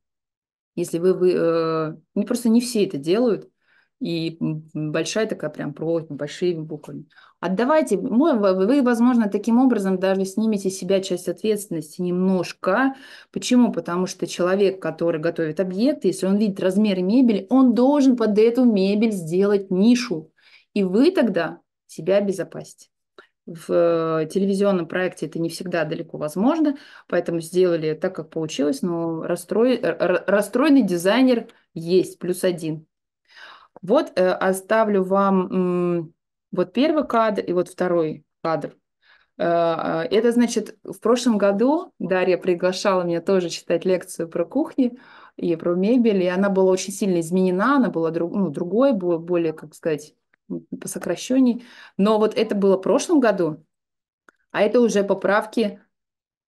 если вы, вы э, не просто не все это делают, и большая такая прям проволока, большими буквами. Отдавайте, вы, возможно, таким образом даже снимете с себя часть ответственности немножко. Почему? Потому что человек, который готовит объекты, если он видит размер мебели, он должен под эту мебель сделать нишу. И вы тогда себя обезопасите в телевизионном проекте это не всегда далеко возможно, поэтому сделали так, как получилось, но расстрой, расстроенный дизайнер есть, плюс один. Вот э, оставлю вам м, вот первый кадр и вот второй кадр. Э, а, это значит, в прошлом году Дарья приглашала меня тоже читать лекцию про кухни и про мебель, и она была очень сильно изменена, она была друг, ну, другой, была более, как сказать, по сокращенней. Но вот это было в прошлом году, а это уже поправки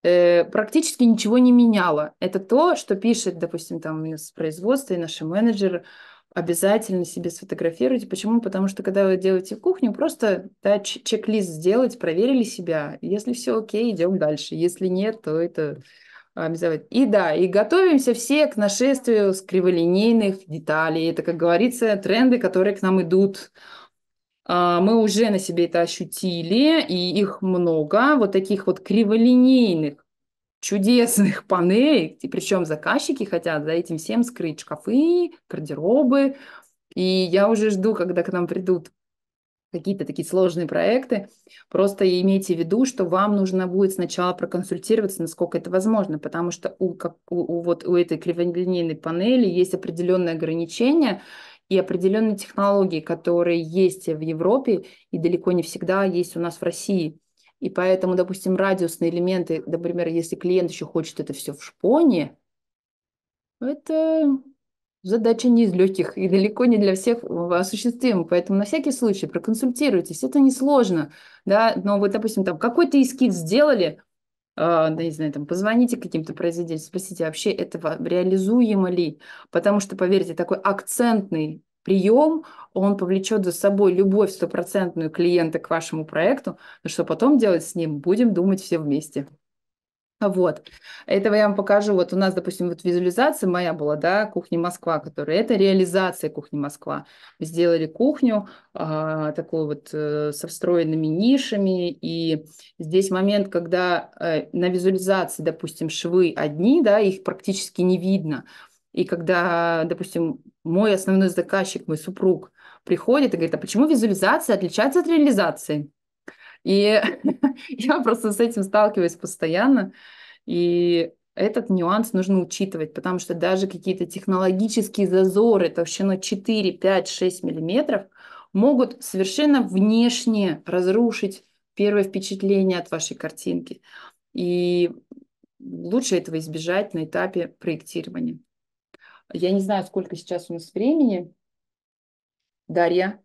э, практически ничего не меняло. Это то, что пишет, допустим, там у нас производство и наши менеджеры – обязательно себе сфотографируйте. Почему? Потому что когда вы делаете кухню, просто да, чек-лист сделать, проверили себя. Если все окей, идем дальше. Если нет, то это обязательно. И да, и готовимся все к нашествию с криволинейных деталей. Это, как говорится, тренды, которые к нам идут. А, мы уже на себе это ощутили, и их много. Вот таких вот криволинейных чудесных [LAUGHS] панелей, и причем заказчики хотят за этим всем скрыть шкафы, гардеробы, и я уже жду, когда к нам придут какие-то такие сложные проекты. Просто имейте в виду, что вам нужно будет сначала проконсультироваться, насколько это возможно, потому что у, как, у, у, вот, у этой криволинейной панели есть определенные ограничения и определенные технологии, которые есть в Европе и далеко не всегда есть у нас в России. И поэтому, допустим, радиусные элементы, например, если клиент еще хочет это все в шпоне, ну, это задача не из легких и далеко не для всех осуществима. Поэтому на всякий случай проконсультируйтесь, это несложно. Да? Но вот, допустим, там какой-то эскиз сделали, а, да не знаю, там, позвоните каким-то производителям, спросите, «А вообще это реализуемо ли? Потому что, поверьте, такой акцентный прием, он повлечет за собой любовь стопроцентную клиента к вашему проекту, но что потом делать с ним, будем думать все вместе. Вот. Этого я вам покажу. Вот у нас, допустим, вот визуализация моя была, да, кухня Москва, которая это реализация кухни Москва. Мы сделали кухню а, такую вот э, со встроенными нишами. И здесь момент, когда э, на визуализации, допустим, швы одни, да, их практически не видно. И когда, допустим, мой основной заказчик, мой супруг, приходит и говорит, а почему визуализация отличается от реализации? И [LAUGHS] я просто с этим сталкиваюсь постоянно. И этот нюанс нужно учитывать, потому что даже какие-то технологические зазоры толщиной 4, 5, 6 миллиметров могут совершенно внешне разрушить первое впечатление от вашей картинки. И лучше этого избежать на этапе проектирования. Я не знаю, сколько сейчас у нас времени. Дарья,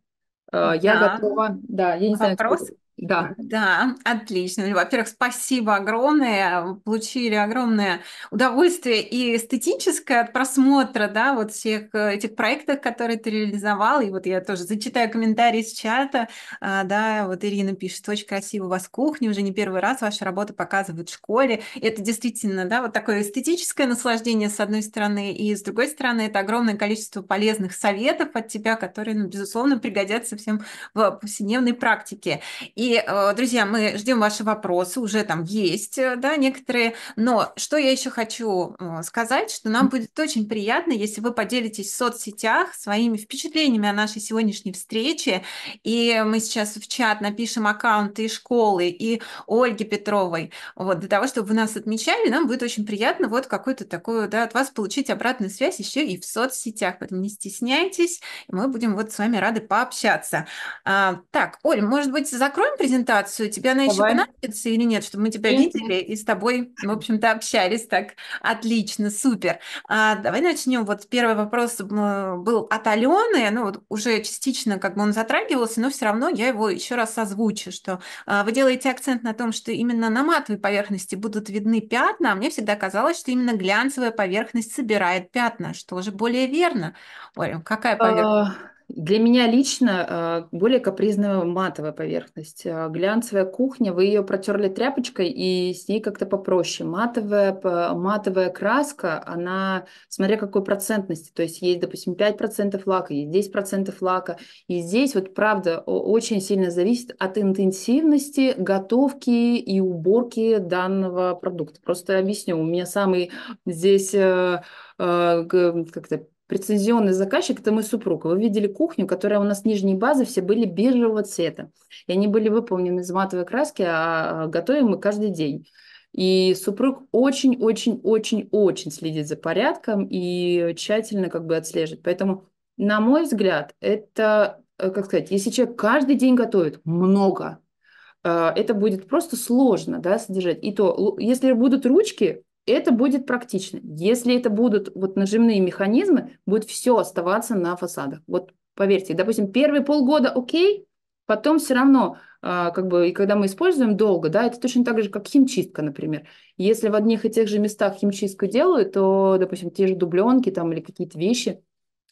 а, я готова. Да, я не Вопрос? знаю. Сколько... Да. Да, отлично. Во-первых, спасибо огромное. Получили огромное удовольствие и эстетическое от просмотра, да, вот всех э, этих проектов, которые ты реализовал. И вот я тоже зачитаю комментарии из чата. А, да, вот Ирина пишет, очень красиво у вас кухня, уже не первый раз ваша работа показывают в школе. И это действительно, да, вот такое эстетическое наслаждение с одной стороны, и с другой стороны это огромное количество полезных советов от тебя, которые, ну, безусловно, пригодятся всем в повседневной практике. И и, э, друзья, мы ждем ваши вопросы, уже там есть, э, да, некоторые. Но что я еще хочу э, сказать, что нам будет очень приятно, если вы поделитесь в соцсетях своими впечатлениями о нашей сегодняшней встрече. И мы сейчас в чат напишем аккаунты и школы, и Ольги Петровой. Вот, для того, чтобы вы нас отмечали, нам будет очень приятно вот какую-то такую, да, от вас получить обратную связь еще и в соцсетях. Поэтому не стесняйтесь, мы будем вот с вами рады пообщаться. А, так, Оль, может быть, закроем презентацию? Тебе она Давай. еще понадобится или нет, чтобы мы тебя Конечно. видели и с тобой, в общем-то, общались так отлично, супер. А, давай начнем. Вот первый вопрос был от Алены, ну вот уже частично как бы он затрагивался, но все равно я его еще раз озвучу, что а, вы делаете акцент на том, что именно на матовой поверхности будут видны пятна, а мне всегда казалось, что именно глянцевая поверхность собирает пятна, что же более верно. Ой, какая поверхность? А, для меня лично э, более капризная матовая поверхность. Э, глянцевая кухня, вы ее протерли тряпочкой, и с ней как-то попроще. Матовая, матовая краска, она, смотря какой процентности, то есть есть, допустим, 5% лака, есть 10% лака. И здесь вот, правда, очень сильно зависит от интенсивности готовки и уборки данного продукта. Просто объясню, у меня самый здесь э, как-то прецензионный заказчик – это мой супруг. Вы видели кухню, которая у нас нижней базы все были бежевого цвета. И они были выполнены из матовой краски, а, а готовим мы каждый день. И супруг очень-очень-очень-очень следит за порядком и тщательно как бы отслеживает. Поэтому, на мой взгляд, это, э, как сказать, если человек каждый день готовит много, э, это будет просто сложно да, содержать. И то, если будут ручки, это будет практично. Если это будут вот нажимные механизмы, будет все оставаться на фасадах. Вот поверьте, допустим, первые полгода окей, потом все равно, а, как бы, и когда мы используем долго, да, это точно так же, как химчистка, например. Если в одних и тех же местах химчистку делают, то, допустим, те же дубленки там или какие-то вещи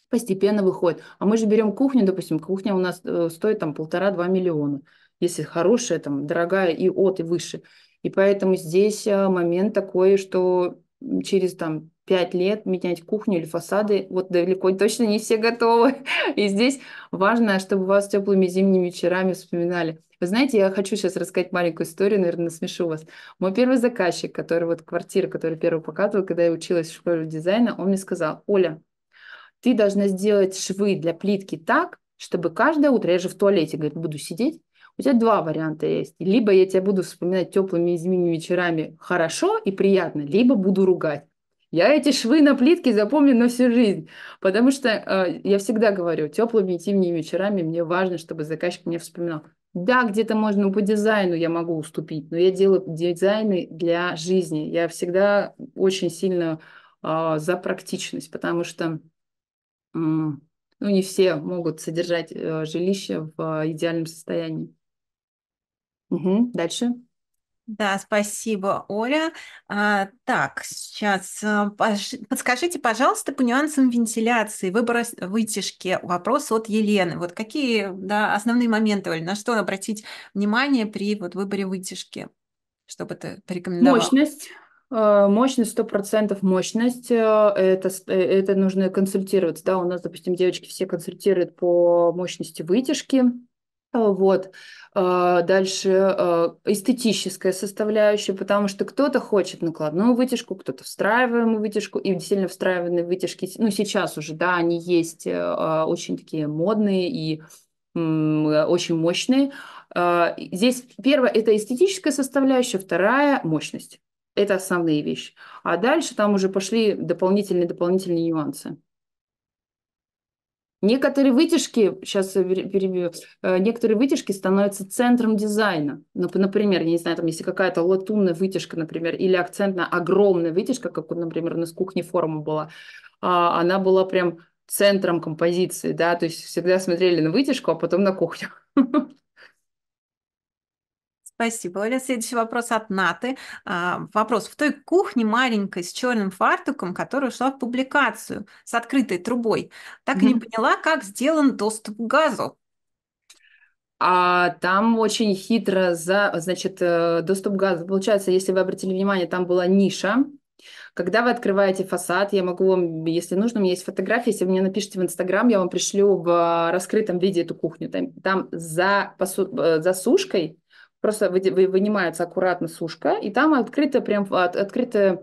постепенно выходят. А мы же берем кухню, допустим, кухня у нас э, стоит там полтора-два миллиона, если хорошая, там, дорогая и от, и выше – и поэтому здесь а, момент такой, что через там пять лет менять кухню или фасады, вот далеко [LAUGHS] точно не все готовы. И здесь важно, чтобы вас теплыми зимними вечерами вспоминали. Вы знаете, я хочу сейчас рассказать маленькую историю, наверное, смешу вас. Мой первый заказчик, который вот квартира, которую первый показывал, когда я училась в школе дизайна, он мне сказал, Оля, ты должна сделать швы для плитки так, чтобы каждое утро, я же в туалете, говорит, буду сидеть, у тебя два варианта есть. Либо я тебя буду вспоминать теплыми зимними вечерами хорошо и приятно, либо буду ругать. Я эти швы на плитке запомню на всю жизнь, потому что э, я всегда говорю, теплыми зимними вечерами мне важно, чтобы заказчик меня вспоминал. Да, где-то можно по дизайну я могу уступить, но я делаю дизайны для жизни. Я всегда очень сильно э, за практичность, потому что ну, не все могут содержать э, жилище в э, идеальном состоянии. Угу, дальше. Да, спасибо, Оля. А, так, сейчас а, подскажите, пожалуйста, по нюансам вентиляции, выбора вытяжки, вопрос от Елены. Вот какие да, основные моменты, Оля, на что обратить внимание при вот, выборе вытяжки, чтобы ты порекомендовала? Мощность. А, мощность, сто процентов мощность, а, это, э, это нужно консультироваться, да, у нас, допустим, девочки все консультируют по мощности вытяжки, вот, а, дальше а, эстетическая составляющая, потому что кто-то хочет накладную вытяжку, кто-то встраиваемую вытяжку, и сильно встраиваемые вытяжки, ну, сейчас уже, да, они есть а, очень такие модные и э, очень мощные. Здесь первое – это эстетическая составляющая, вторая – мощность. Это основные вещи. А дальше там уже пошли дополнительные-дополнительные нюансы. Некоторые вытяжки, сейчас перебью, э, некоторые вытяжки становятся центром дизайна. Ну, например, я не знаю, там если какая-то латунная вытяжка, например, или акцентная огромная вытяжка, как, например, у нас кухни форма была, а, она была прям центром композиции, да, то есть всегда смотрели на вытяжку, а потом на кухню. [LAUGHS] Спасибо, Оля. Следующий вопрос от Наты. А, вопрос. В той кухне маленькой с черным фартуком, которая ушла в публикацию с открытой трубой, так mm-hmm. и не поняла, как сделан доступ к газу. А там очень хитро, за, значит, э, доступ к газу. Получается, если вы обратили внимание, там была ниша, когда вы открываете фасад, я могу вам, если нужно, у меня есть фотографии, если вы мне напишите в Инстаграм, я вам пришлю в а, раскрытом виде эту кухню. Там, там за, посу, э, за сушкой просто вынимается аккуратно сушка, и там открыта прям открытая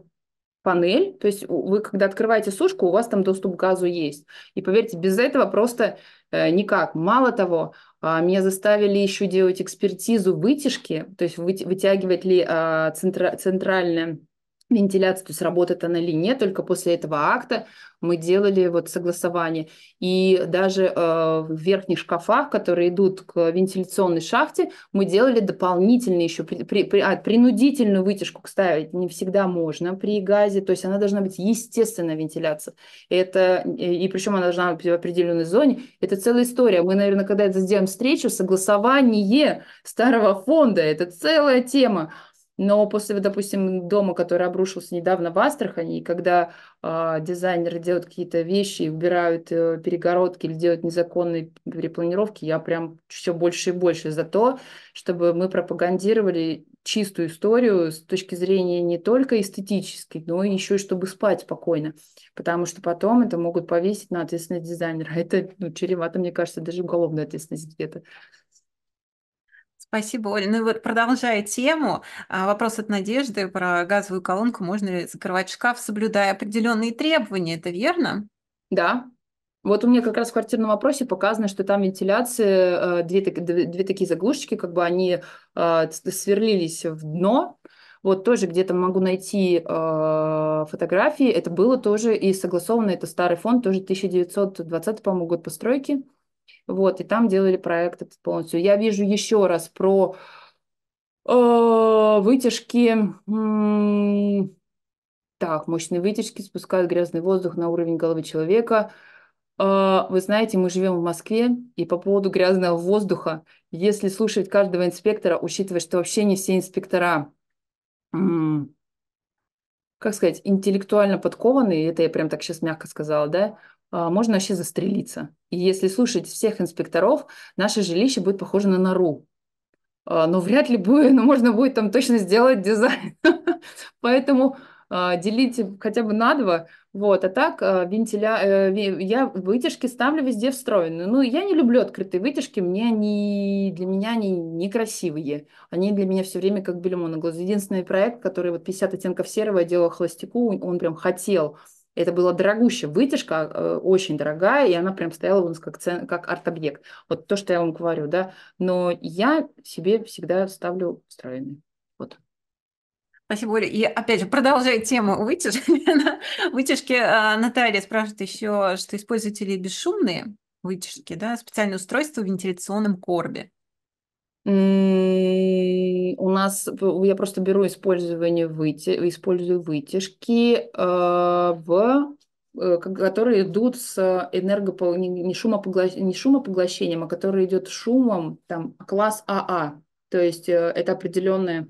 панель, то есть вы, когда открываете сушку, у вас там доступ к газу есть. И поверьте, без этого просто э, никак. Мало того, э, меня заставили еще делать экспертизу вытяжки, то есть вы, вытягивать ли э, центра, центральная Вентиляция, то есть работает она или нет, только после этого акта мы делали вот согласование. И даже э, в верхних шкафах, которые идут к вентиляционной шахте, мы делали дополнительно еще при, при, при, а, принудительную вытяжку, кстати, не всегда можно при газе, то есть она должна быть естественная вентиляция. Это, э, и причем она должна быть в определенной зоне. Это целая история. Мы, наверное, когда это сделаем встречу, согласование старого фонда, это целая тема. Но после, допустим, дома, который обрушился недавно в Астрахани, и когда э, дизайнеры делают какие-то вещи, убирают э, перегородки или делают незаконные перепланировки, я прям все больше и больше за то, чтобы мы пропагандировали чистую историю с точки зрения не только эстетической, но еще и чтобы спать спокойно, потому что потом это могут повесить на ответственность дизайнера. [LAUGHS] Это ну, чревато, мне кажется, даже уголовная ответственность где-то. Спасибо, Оля. Ну и вот продолжая тему, а, вопрос от Надежды про газовую колонку. Можно ли закрывать шкаф, соблюдая определенные требования? Это верно? Да, вот у меня как раз в квартирном вопросе показано, что там вентиляции, э, две, две, две такие заглушечки, как бы они э, сверлились в дно. Вот тоже где-то могу найти э, фотографии. Это было тоже и согласовано, это старый фонд, тоже 1920, по-моему, год постройки. Вот, и там делали проект полностью. Я вижу еще раз про э, вытяжки. Так, мощные вытяжки спускают грязный воздух на уровень головы человека. Э, вы знаете, мы живем в Москве, и по поводу грязного воздуха, если слушать каждого инспектора, учитывая, что вообще не все инспектора как сказать, интеллектуально подкованные, это я прям так сейчас мягко сказала, да, а, можно вообще застрелиться. И если слушать всех инспекторов, наше жилище будет похоже на нору. А, но вряд ли будет, но можно будет там точно сделать дизайн. [LAUGHS] Поэтому а, делите хотя бы на два. Вот, а так вентиля... Э, я вытяжки ставлю везде встроенные. Ну, я не люблю открытые вытяжки, мне они, для меня они некрасивые. Они для меня все время как бельмо на глаз. Единственный проект, который вот 50 оттенков серого я делала холостяку, он прям хотел это была дорогущая вытяжка, э, очень дорогая, и она прям стояла у нас как, цен, как арт-объект. Вот то, что я вам говорю, да. Но я себе всегда ставлю встроенный. Вот. Спасибо, Оля. И опять же, продолжая тему вытяжки, [LAUGHS] вытяжки э, Наталья спрашивает еще, что используете ли бесшумные вытяжки, да, специальное устройство в вентиляционном корбе. У нас я просто беру использование выти, использую вытяжки а, в э, которые идут с энерго не, шумопоглощ... не шумопоглощением, а которые идет шумом там класс АА, а. то есть э, это определенные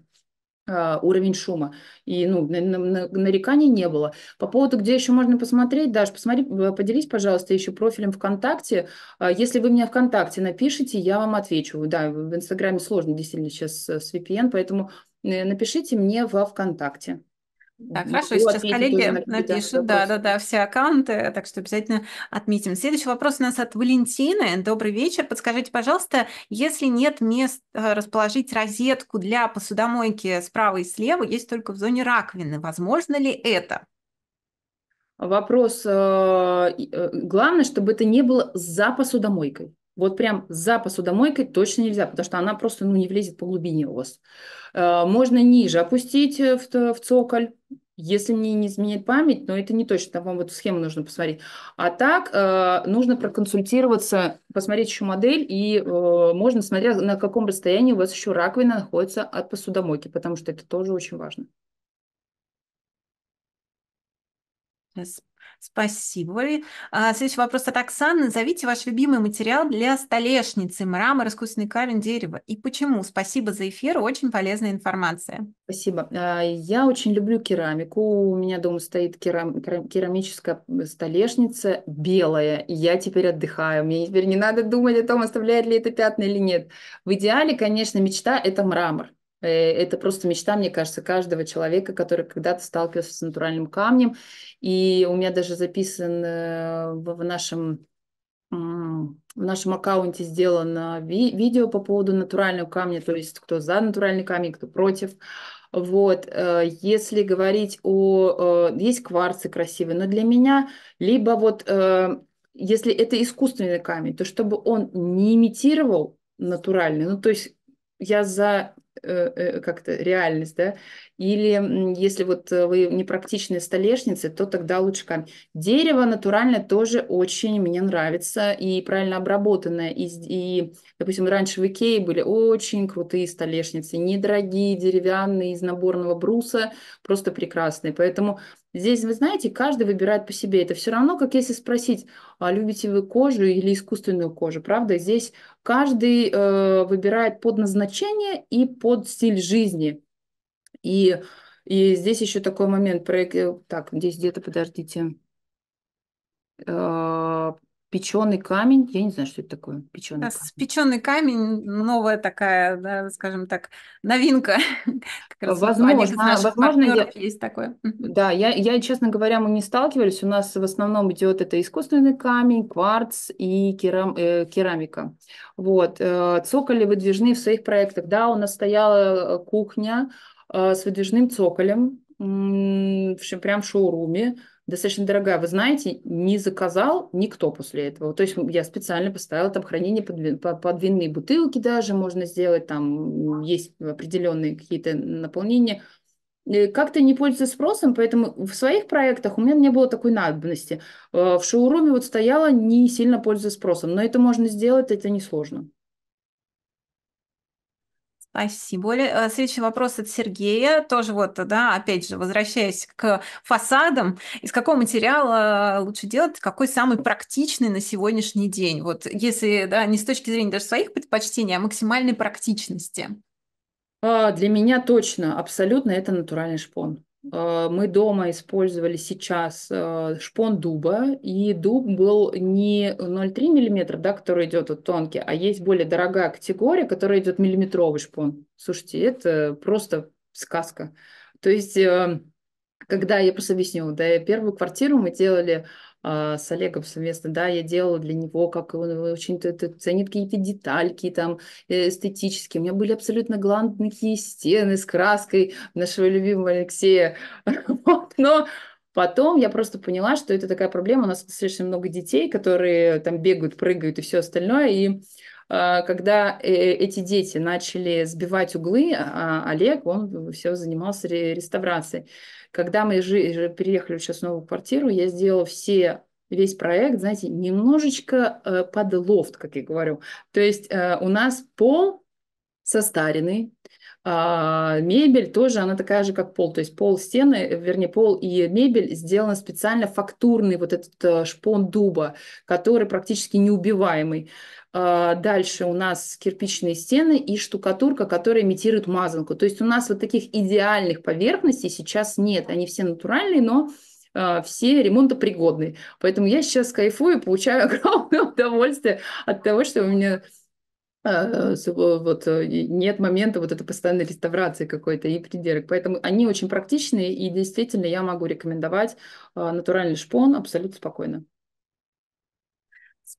а, уровень шума. И ну, нареканий не было. По поводу, где еще можно посмотреть, Даш, посмотри, э, поделись, пожалуйста, еще профилем ВКонтакте. А, если вы мне ВКонтакте напишите, я вам отвечу. Да, в Инстаграме сложно действительно сейчас с VPN, поэтому э, напишите мне во ВКонтакте. Да, хорошо, ну, сейчас коллеги напишут, да, да, да, все аккаунты, так что обязательно отметим. Следующий вопрос у нас от Валентины. Добрый вечер. Подскажите, пожалуйста, если нет мест э, расположить розетку для посудомойки справа и слева, есть только в зоне раковины, возможно ли это? Вопрос, э, э, главное, чтобы это не было за посудомойкой. Вот прям за посудомойкой точно нельзя, потому что она просто ну, не влезет по глубине у вас. Э, можно ниже опустить э, в, в цоколь, если мне не изменяет память, но это не точно, вам эту схему нужно посмотреть. А так э, нужно проконсультироваться, посмотреть еще модель, и можно, смотря на каком расстоянии у вас еще раковина находится от посудомойки, потому что это тоже очень важно. Yes. Спасибо, а, Следующий вопрос от Оксаны. Назовите ваш любимый материал для столешницы, мрамор, искусственный камень, дерево. И почему? Спасибо за эфир, очень полезная информация. Спасибо. А, я очень люблю керамику. У меня дома стоит керам... керамическая э, столешница белая, и я теперь отдыхаю. Мне теперь не надо думать о том, оставляет ли это пятна или нет. В идеале, конечно, мечта – это мрамор Э, это просто мечта, мне кажется, каждого человека, который когда-то сталкивался с натуральным камнем. И у меня даже записан э, в нашем в нашем аккаунте сделано ви видео по поводу натурального камня, то есть кто за натуральный камень, кто против. Вот, э, если говорить о... Есть кварцы красивые, но для меня либо вот... Если это искусственный камень, то чтобы он не имитировал натуральный, ну то есть я за Э, э, как-то реальность, да, или если вот э, вы непрактичные столешницы, то тогда лучше камень. Дерево натуральное тоже очень мне нравится и правильно обработанное, и, и допустим, раньше в Икее были очень крутые столешницы, недорогие, деревянные, из наборного бруса, просто прекрасные, поэтому Здесь, вы знаете, каждый выбирает по себе. Это все равно, как если спросить, а любите вы кожу или искусственную кожу, правда? Здесь каждый э, выбирает под назначение и под стиль жизни. И, и здесь еще такой момент. Э, так, здесь где-то, подождите. Э, Печеный камень, я не знаю, что это такое. Печеный да, камень. Печеный камень новая такая, да, скажем так, новинка. [LAUGHS] возможно, возможно я... есть такое. Да, я, я, честно говоря, мы не сталкивались. У нас в основном идет это искусственный камень, кварц и керам... э, керамика. Вот. Э, цоколи выдвижные в своих проектах. Да, у нас стояла э, кухня э, с выдвижным цоколем, в, общем, прям в шоуруме достаточно дорогая, вы знаете, не заказал никто после этого. То есть я специально поставила там хранение под, под, винные бутылки даже, можно сделать там, есть определенные какие-то наполнения. Э, как-то не пользуется спросом, поэтому в своих проектах у меня не было такой надобности. Э, в шоуруме вот стояла не сильно пользуясь спросом, но это можно сделать, это несложно. Спасибо. Э, следующий вопрос от Сергея. Тоже вот, да, опять же, возвращаясь к фасадам, из какого материала э, лучше делать, какой самый практичный на сегодняшний день? Вот если, да, не с точки зрения даже своих предпочтений, а максимальной практичности. А, для меня точно, абсолютно это натуральный шпон. Э, мы дома использовали сейчас э, шпон дуба, и дуб был не 0,3 мм, да, который идет вот тонкий, а есть более дорогая категория, которая идет миллиметровый шпон. Слушайте, это просто сказка. То есть, э, когда я просто объясню, да, первую квартиру мы делали а, с Олегом совместно, да, я делала для него, как он очень ценит какие-то детальки там э, эстетические. У меня были абсолютно гландные стены с краской нашего любимого Алексея. [LAUGHS] Вот, но Потом я просто поняла, что это такая проблема. У нас слишком много детей, которые там бегают, прыгают и все остальное. И а, когда э, эти дети начали сбивать углы, а Олег, он все занимался реставрацией. Когда мы же э, переехали сейчас в новую квартиру, я сделала все весь проект, знаете, немножечко э, под лофт, как я говорю. То есть э, у нас пол состаренный, а, мебель тоже, она такая же, как пол. То есть пол стены, э, вернее, пол и мебель сделаны специально фактурный вот этот э, шпон дуба, который практически неубиваемый. А, дальше у нас кирпичные стены и штукатурка, которая имитирует мазанку. То есть у нас вот таких идеальных поверхностей сейчас нет. Они все натуральные, но а, все ремонтопригодные. Поэтому я сейчас кайфую и получаю [LAUGHS] огромное удовольствие от того, что у меня а, вот э, нет момента вот этой постоянной реставрации какой-то и придирок. Поэтому они очень практичные, и действительно я могу рекомендовать натуральный шпон абсолютно спокойно.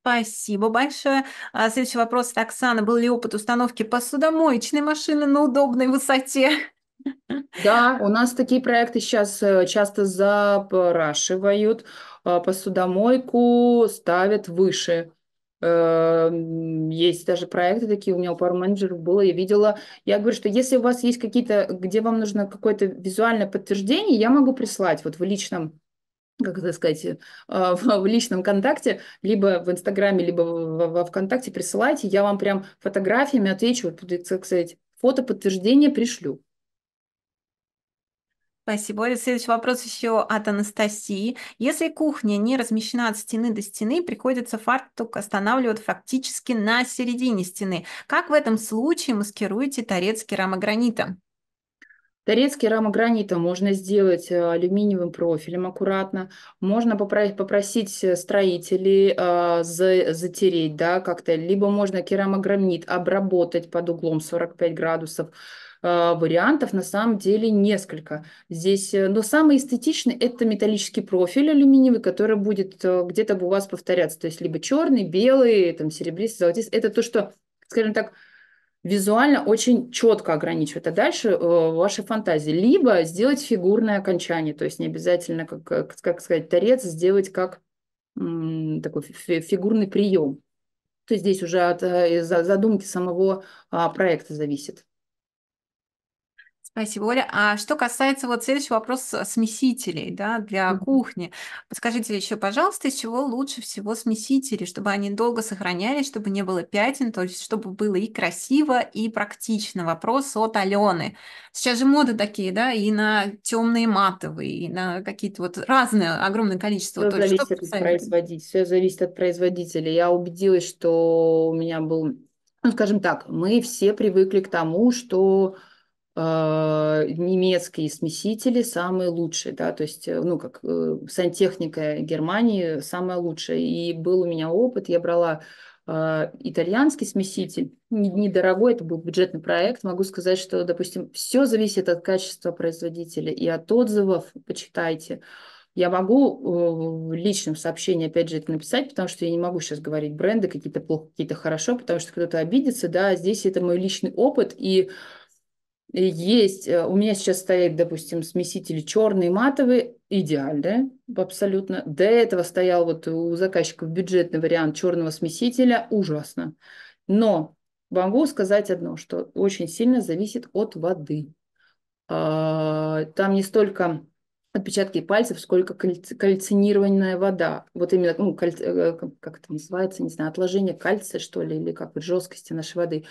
Спасибо большое. А, следующий вопрос от Оксаны. Был ли опыт установки посудомоечной машины на удобной высоте? Да, у нас такие проекты сейчас э, часто запрашивают. А, посудомойку ставят выше. Э, есть даже проекты такие, у меня у пару менеджеров было, я видела. Я говорю, что если у вас есть какие-то, где вам нужно какое-то визуальное подтверждение, я могу прислать вот в личном как это сказать, э, а, в личном контакте, либо в Инстаграме, либо во ВКонтакте присылайте, я вам прям фотографиями отвечу, вот, так фото подтверждение пришлю. Спасибо. И следующий вопрос еще от Анастасии. Если кухня не размещена от стены до стены, приходится фартук останавливать фактически на середине стены. Как в этом случае маскируете торец керамогранита? Торецкий рама гранита можно сделать э, алюминиевым профилем аккуратно. Можно попросить э, строителей э, затереть, да, как-то. Либо можно керамогранит обработать под углом 45 градусов. вариантов на самом деле несколько. Здесь, но самый эстетичный – это металлический профиль алюминиевый, который будет где-то у вас повторяться. То есть либо черный, белый, там, серебристый, золотистый. Это то, что, скажем так, визуально очень четко ограничивать, а дальше э, ваши фантазии. Либо сделать фигурное окончание, то есть не обязательно, как, как, э, как сказать, торец, сделать как м, такой фигурный прием. То есть здесь уже от э, задумки самого а, проекта зависит. Спасибо, Оля. А что касается вот следующего вопроса смесителей да, для mm-hmm. кухни, подскажите еще, пожалуйста, из чего лучше всего смесители, чтобы они долго сохранялись, чтобы не было пятен, то есть чтобы было и красиво, и практично. Вопрос от Алены. Сейчас же моды такие, да, и на темные матовые, и на какие-то вот разные, огромное количество. Все то зависит что от производителя. Все зависит от производителя. Я убедилась, что у меня был, ну, скажем так, мы все привыкли к тому, что а, немецкие смесители самые лучшие, да, то есть, э, ну, как э, сантехника Германии самая лучшая. И был у меня опыт, я брала а, итальянский смеситель, недорогой, это был бюджетный проект, могу сказать, что, допустим, все зависит от качества производителя и от отзывов, почитайте. Я могу э, в личном сообщении, опять же, это написать, потому что я не могу сейчас говорить бренды какие-то плохо, какие-то хорошо, потому что кто-то обидится, да, а здесь это мой личный опыт, и есть, э, у меня сейчас стоит, допустим, смесители черные, матовые, идеально, абсолютно. До этого стоял вот у заказчиков бюджетный вариант черного смесителя, ужасно. Но могу сказать одно, что очень сильно зависит от воды. А, там не столько отпечатки пальцев, сколько кальцинированная вода. Вот именно, ну, каль... Э, как это называется, не знаю, отложение кальция, что ли, или как бы жесткости нашей воды.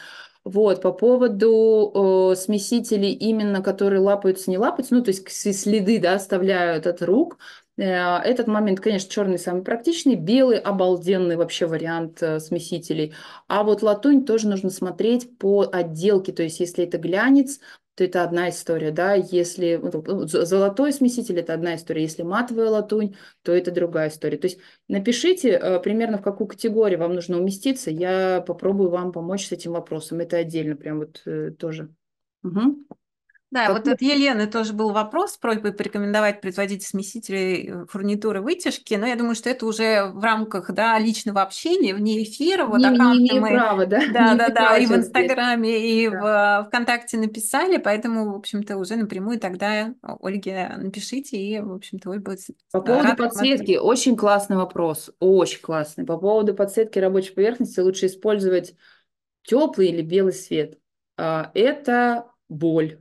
Вот, по поводу э, смесителей именно, которые лапаются, не лапаются, ну, то есть следы, да, оставляют от рук. Э, этот момент, конечно, черный самый практичный, белый обалденный вообще вариант э, смесителей. А вот латунь тоже нужно смотреть по отделке, то есть если это глянец, то это одна история, да, если золотой смеситель это одна история, если матовая латунь, то это другая история. То есть напишите э, примерно в какую категорию вам нужно уместиться, я попробую вам помочь с этим вопросом, это отдельно прям вот э, тоже. Угу. Да, как... вот от Елены тоже был вопрос с просьбой порекомендовать производить смесители э, фурнитуры вытяжки, но я думаю, что это уже в рамках да, личного общения, вне эфира. Вот не, аккаунты не мы... права, да? [LAUGHS] Да, не да, да, и в Инстаграме, здесь. и да. в э, ВКонтакте написали, поэтому, в общем-то, уже напрямую тогда Ольге напишите, и, в общем-то, Ольга будет э, По поводу подсветки, смотреть. очень классный вопрос, очень классный. По поводу подсветки рабочей поверхности лучше использовать теплый или белый свет. А, это боль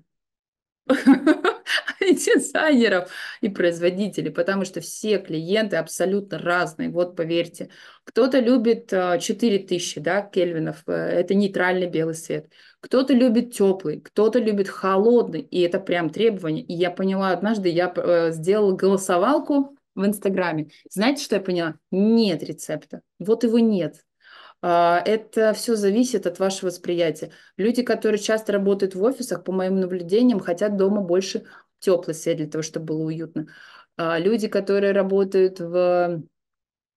[LAUGHS] и дизайнеров, и производителей, потому что все клиенты абсолютно разные, вот поверьте. Кто-то любит 4000 а, да, кельвинов, э, это нейтральный белый свет. Кто-то любит теплый, кто-то любит холодный, и это прям требование. И я поняла однажды, я э, сделала голосовалку в Инстаграме. Знаете, что я поняла? Нет рецепта. Вот его нет. А, это все зависит от вашего восприятия. Люди, которые часто работают в офисах, по моим наблюдениям, хотят дома больше теплой среды для того, чтобы было уютно. А, люди, которые работают в,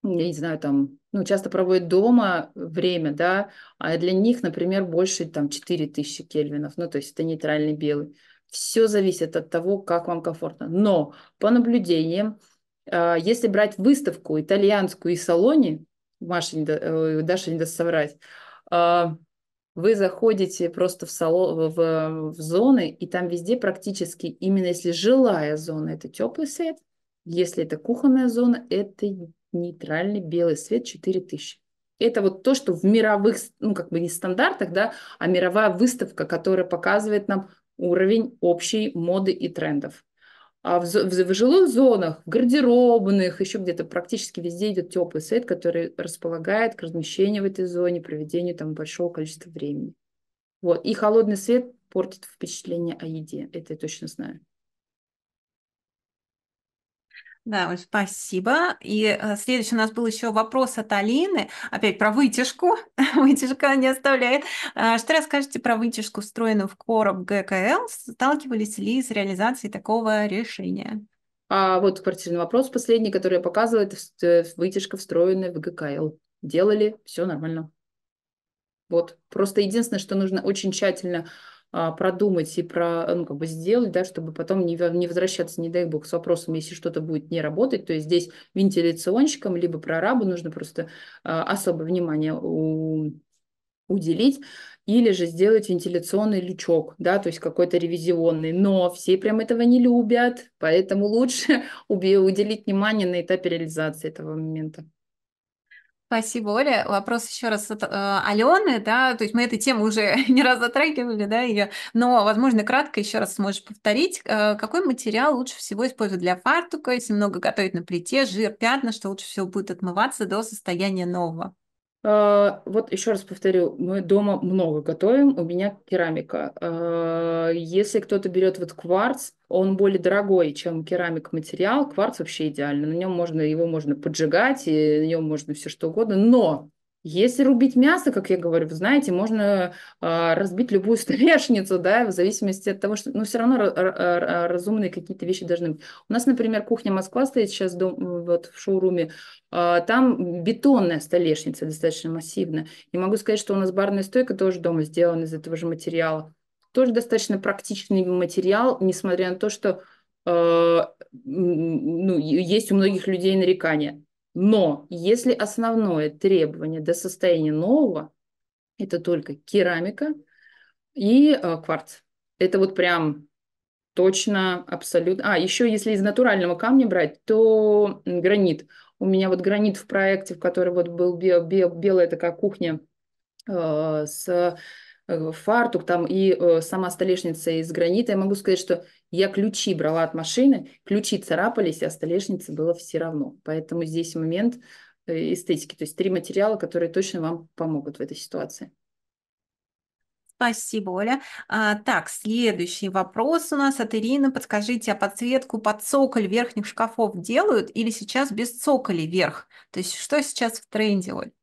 ну, я не знаю, там, ну, часто проводят дома время, да, а для них, например, больше там 4000 кельвинов, ну, то есть это нейтральный белый. Все зависит от того, как вам комфортно. Но по наблюдениям, а, если брать выставку итальянскую и салони, Маша не до, э, Даша не даст соврать. А, вы заходите просто в, сало, в, э, в зоны, и там везде практически, именно если жилая зона, это теплый свет, если это кухонная зона, это нейтральный белый свет 4000. Это вот то, что в мировых, ну как бы не стандартах, да, а мировая выставка, которая показывает нам уровень общей моды и трендов а в, в, в жилых зонах, в гардеробных, еще где-то практически везде идет теплый свет, который располагает к размещению в этой зоне, проведению там большого количества времени. Вот. И холодный свет портит впечатление о еде, это я точно знаю. Да, спасибо. И э, следующий у нас был еще вопрос от Алины, опять про вытяжку. [LAUGHS] Вытяжка не оставляет. А что расскажете про вытяжку, встроенную в короб ГКЛ? Сталкивались ли с реализацией такого решения? А вот квартирный вопрос последний, который я показывала, это э, вытяжка, встроенная в ГКЛ. Делали, все нормально. Вот. Просто единственное, что нужно очень тщательно а, продумать и про, ну, как бы сделать, да, чтобы потом не, не возвращаться, не дай бог, с вопросом, если что-то будет не работать, то есть здесь вентиляционщикам, либо прорабу нужно просто а, особое внимание у, уделить, или же сделать вентиляционный лючок, да, то есть какой-то ревизионный, но все прям этого не любят, поэтому лучше [LAUGHS] уделить внимание на этапе реализации этого момента. Спасибо, Оля. Вопрос еще раз от э, Алены, да, то есть мы эту тему уже [LAUGHS] не раз затрагивали, да, ее, но, возможно, кратко еще раз сможешь повторить, э, какой материал лучше всего использовать для фартука, если много готовить на плите, жир, пятна, что лучше всего будет отмываться до состояния нового? А, вот еще раз повторю, мы дома много готовим, у меня керамика. А, если кто-то берет вот кварц, он более дорогой, чем керамик материал, кварц вообще идеально, на нем можно, его можно поджигать, и на нем можно все что угодно, но если рубить мясо, как я говорю, вы знаете, можно э, разбить любую [LAUGHS] столешницу, да, в зависимости от того, что, ну, все равно а, разумные какие-то вещи должны быть. У нас, например, кухня Москва стоит сейчас дом, вот в шоуруме, э, там бетонная столешница достаточно массивная. И могу сказать, что у нас барная стойка тоже дома сделана из этого же материала. Тоже достаточно практичный материал, несмотря на то, что э, ну, есть у многих людей нарекания но если основное требование до состояния нового – это только керамика и э, кварц. Это вот прям точно, абсолютно. А, еще если из натурального камня брать, то гранит. У меня вот гранит в проекте, в котором вот был бе- бе- белая такая кухня э, с э, фартук там и э, сама столешница из гранита. Я могу сказать, что я ключи брала от машины, ключи царапались, а столешнице было все равно. Поэтому здесь момент э, эстетики. То есть три материала, которые точно вам помогут в этой ситуации. Спасибо, Оля. А, так, следующий вопрос у нас от Ирины. Подскажите, а подсветку под цоколь верхних шкафов делают или сейчас без цоколя вверх? То есть что сейчас в тренде, Оль?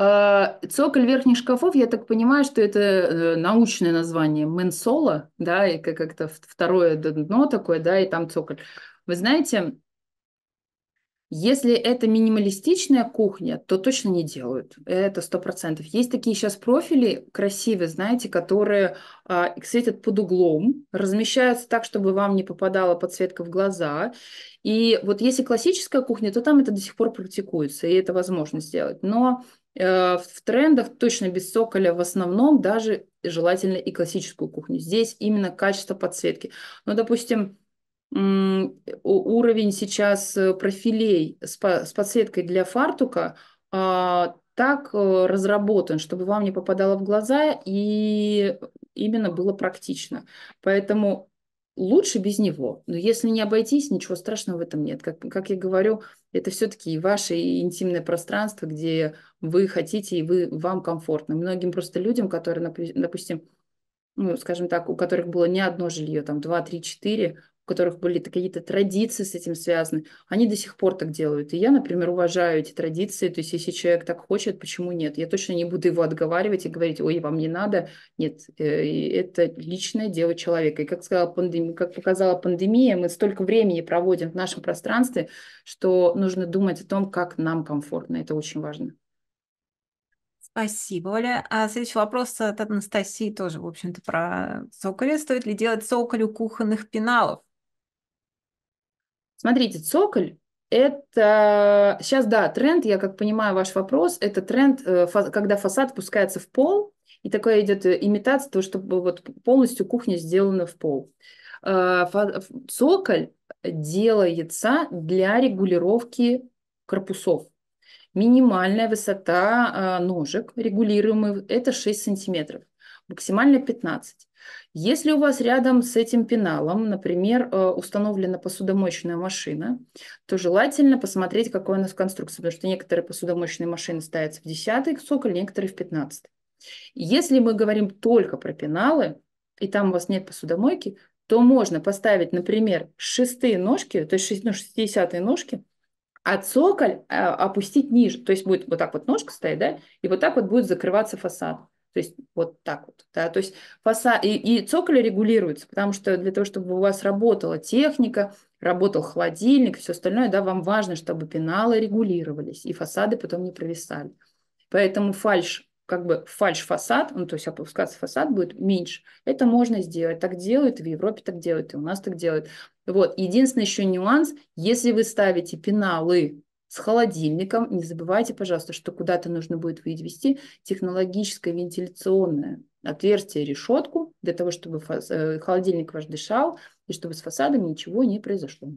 А, цоколь верхних шкафов, я так понимаю, что это э, научное название Менсола, да, и как-то второе дно такое, да, и там цоколь. Вы знаете, если это минималистичная кухня, то точно не делают. Это сто процентов. Есть такие сейчас профили красивые, знаете, которые а, светят под углом, размещаются так, чтобы вам не попадала подсветка в глаза. И вот если классическая кухня, то там это до сих пор практикуется, и это возможно сделать. Но Э, в трендах точно без соколя в основном, даже желательно и классическую кухню. Здесь именно качество подсветки. Но, ну, допустим, уровень сейчас э, профилей с подсветкой для фартука а, так э, разработан, чтобы вам не попадало в глаза и именно было практично. Поэтому лучше без него. Но если не обойтись, ничего страшного в этом нет. Как, как я говорю, это все-таки ваше интимное пространство, где вы хотите и вы, вам комфортно. Многим просто людям, которые, допустим, ну, скажем так, у которых было не одно жилье, там 2, 3, 4, которых были какие-то традиции с этим связаны, они до сих пор так делают. И я, например, уважаю эти традиции. То есть, если человек так хочет, почему нет? Я точно не буду его отговаривать и говорить, ой, вам не надо. Нет, э, это личное дело человека. И как, сказала пандемия, как показала пандемия, мы столько времени проводим в нашем пространстве, что нужно думать о том, как нам комфортно. Это очень важно. Спасибо, Оля. А следующий вопрос от Анастасии тоже, в общем-то, про цоколи. Стоит ли делать соколю кухонных пеналов? Смотрите, цоколь это сейчас, да, тренд, я как понимаю ваш вопрос, это тренд, э, когда фасад пускается в пол, и такое идет э, имитация того, чтобы вот полностью кухня сделана в пол. Э, цоколь делается для регулировки корпусов. Минимальная высота ножек регулируемых – это 6 сантиметров, максимально 15. Если у вас рядом с этим пеналом, например, э, установлена посудомоечная машина, то желательно посмотреть, какой у нас конструкция, потому что некоторые посудомоечные машины ставятся в 10 цоколь, а некоторые в 15. Если мы говорим только про пеналы, и там у вас нет посудомойки, то можно поставить, например, шестые ножки, то есть ну, 60 ножки, а цоколь э, опустить ниже. То есть будет вот так вот ножка стоит, да, и вот так вот будет закрываться фасад. То есть вот так вот. Да? То есть фасад и, и цоколи регулируются, потому что для того, чтобы у вас работала техника, работал холодильник, все остальное, да, вам важно, чтобы пеналы регулировались и фасады потом не провисали. Поэтому фальш как бы фальш-фасад, ну, то есть опускаться фасад будет меньше. Это можно сделать. Так делают, и в Европе так делают, и у нас так делают. Вот. Единственный еще нюанс, если вы ставите пеналы с холодильником. Не забывайте, пожалуйста, что куда-то нужно будет вывести технологическое вентиляционное отверстие, решетку, для того, чтобы э, холодильник ваш дышал, и чтобы с фасадами ничего не произошло.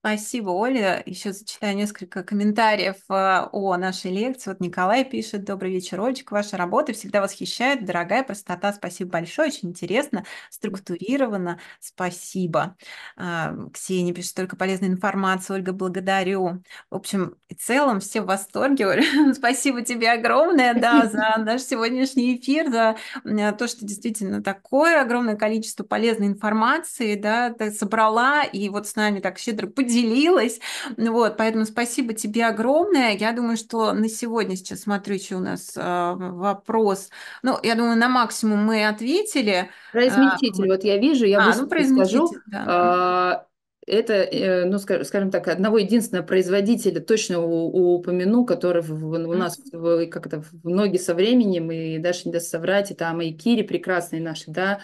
Спасибо, Оля. Еще зачитаю несколько комментариев а, о нашей лекции. Вот Николай пишет, добрый вечер, Олечка, ваша работа всегда восхищает, дорогая простота, спасибо большое, очень интересно, структурировано, спасибо. А, Ксения пишет, только полезная информация, Ольга, благодарю. В общем, в целом все в восторге, Оля, [LAUGHS] спасибо тебе огромное, да, за [LAUGHS] наш сегодняшний эфир, за а, то, что действительно такое огромное количество полезной информации, да, ты собрала и вот с нами так щедро поделилась. Ну вот, поэтому спасибо тебе огромное. Я думаю, что на сегодня сейчас смотрю, что у нас э, вопрос. Ну, я думаю, на максимум мы ответили. Про а, вот я вижу, я а, ну, скажу. Да. А, это, э, ну, скажем так, одного единственного производителя точно упомяну, который у нас как-то в ноги со временем, и даже не даст соврать, и там и прекрасные наши, да,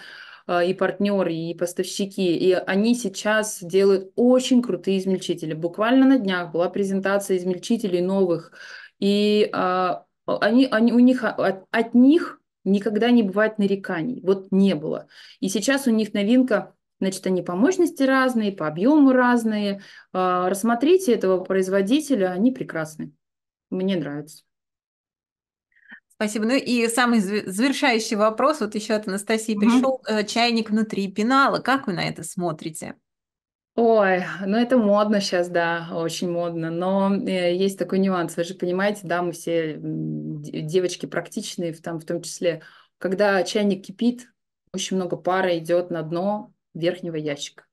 а, и партнеры, и поставщики, и они сейчас делают очень крутые измельчители. Буквально на днях была презентация измельчителей новых, и а, они, они, у них, а, от, от них никогда не бывает нареканий, вот не было. И сейчас у них новинка Значит, они по мощности разные, по объему разные. Рассмотрите этого производителя, они прекрасны. Мне нравятся Спасибо. Ну и самый завершающий вопрос, вот еще от Анастасии угу. пришел, э, чайник внутри пенала. Как вы на это смотрите? Ой, ну это модно сейчас, да, очень модно, но э, есть такой нюанс, вы же понимаете, да, мы все девочки практичные, там в том числе, когда чайник кипит, очень много пара идет на дно верхнего ящика.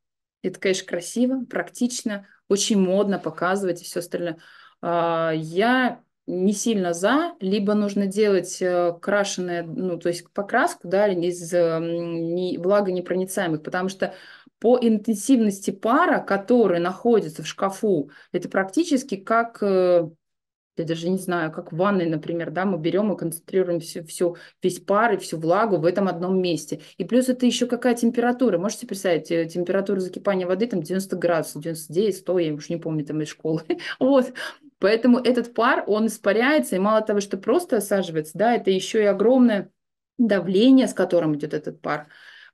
Это, конечно, красиво, практично, очень модно показывать и все остальное. А, я не сильно за, либо нужно делать э, крашеное, ну, то есть покраску, да, из э, не, влагонепроницаемых, потому что по интенсивности пара, который находится в шкафу, это практически как, э, я даже не знаю, как в ванной, например, да, мы берем и концентрируем всю, всю, весь пар и всю влагу в этом одном месте. И плюс это еще какая температура. Можете представить, температура закипания воды там 90 градусов, 99, 100, я уж не помню там из школы. [LAUGHS] Вот. Поэтому этот пар, он испаряется, и мало того, что просто осаживается, да, это еще и огромное давление, с которым идет этот пар.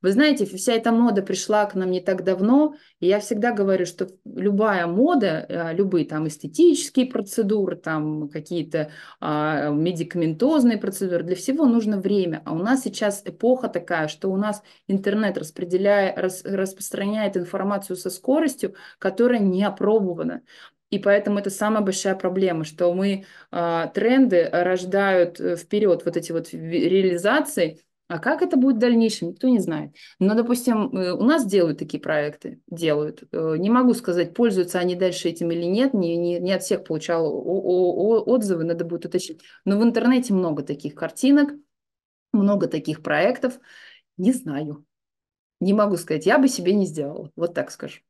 Вы знаете, вся эта мода пришла к нам не так давно, и я всегда говорю, что любая мода, э, любые там эстетические процедуры, там какие-то а, медикаментозные процедуры, для всего нужно время. А у нас сейчас эпоха такая, что у нас интернет распределяет, рас, распространяет информацию со скоростью, которая не опробована. И поэтому это самая большая проблема, что мы э, тренды рождают э, вперед вот эти вот реализации, а как это будет в дальнейшем, никто не знает. Но, допустим, э, у нас делают такие проекты, делают. Э, не могу сказать, пользуются они дальше этим или нет, не, не, не от всех получал отзывы, надо будет уточнить. Но в интернете много таких картинок, много таких проектов. Не знаю, не могу сказать, я бы себе не сделала, вот так скажу.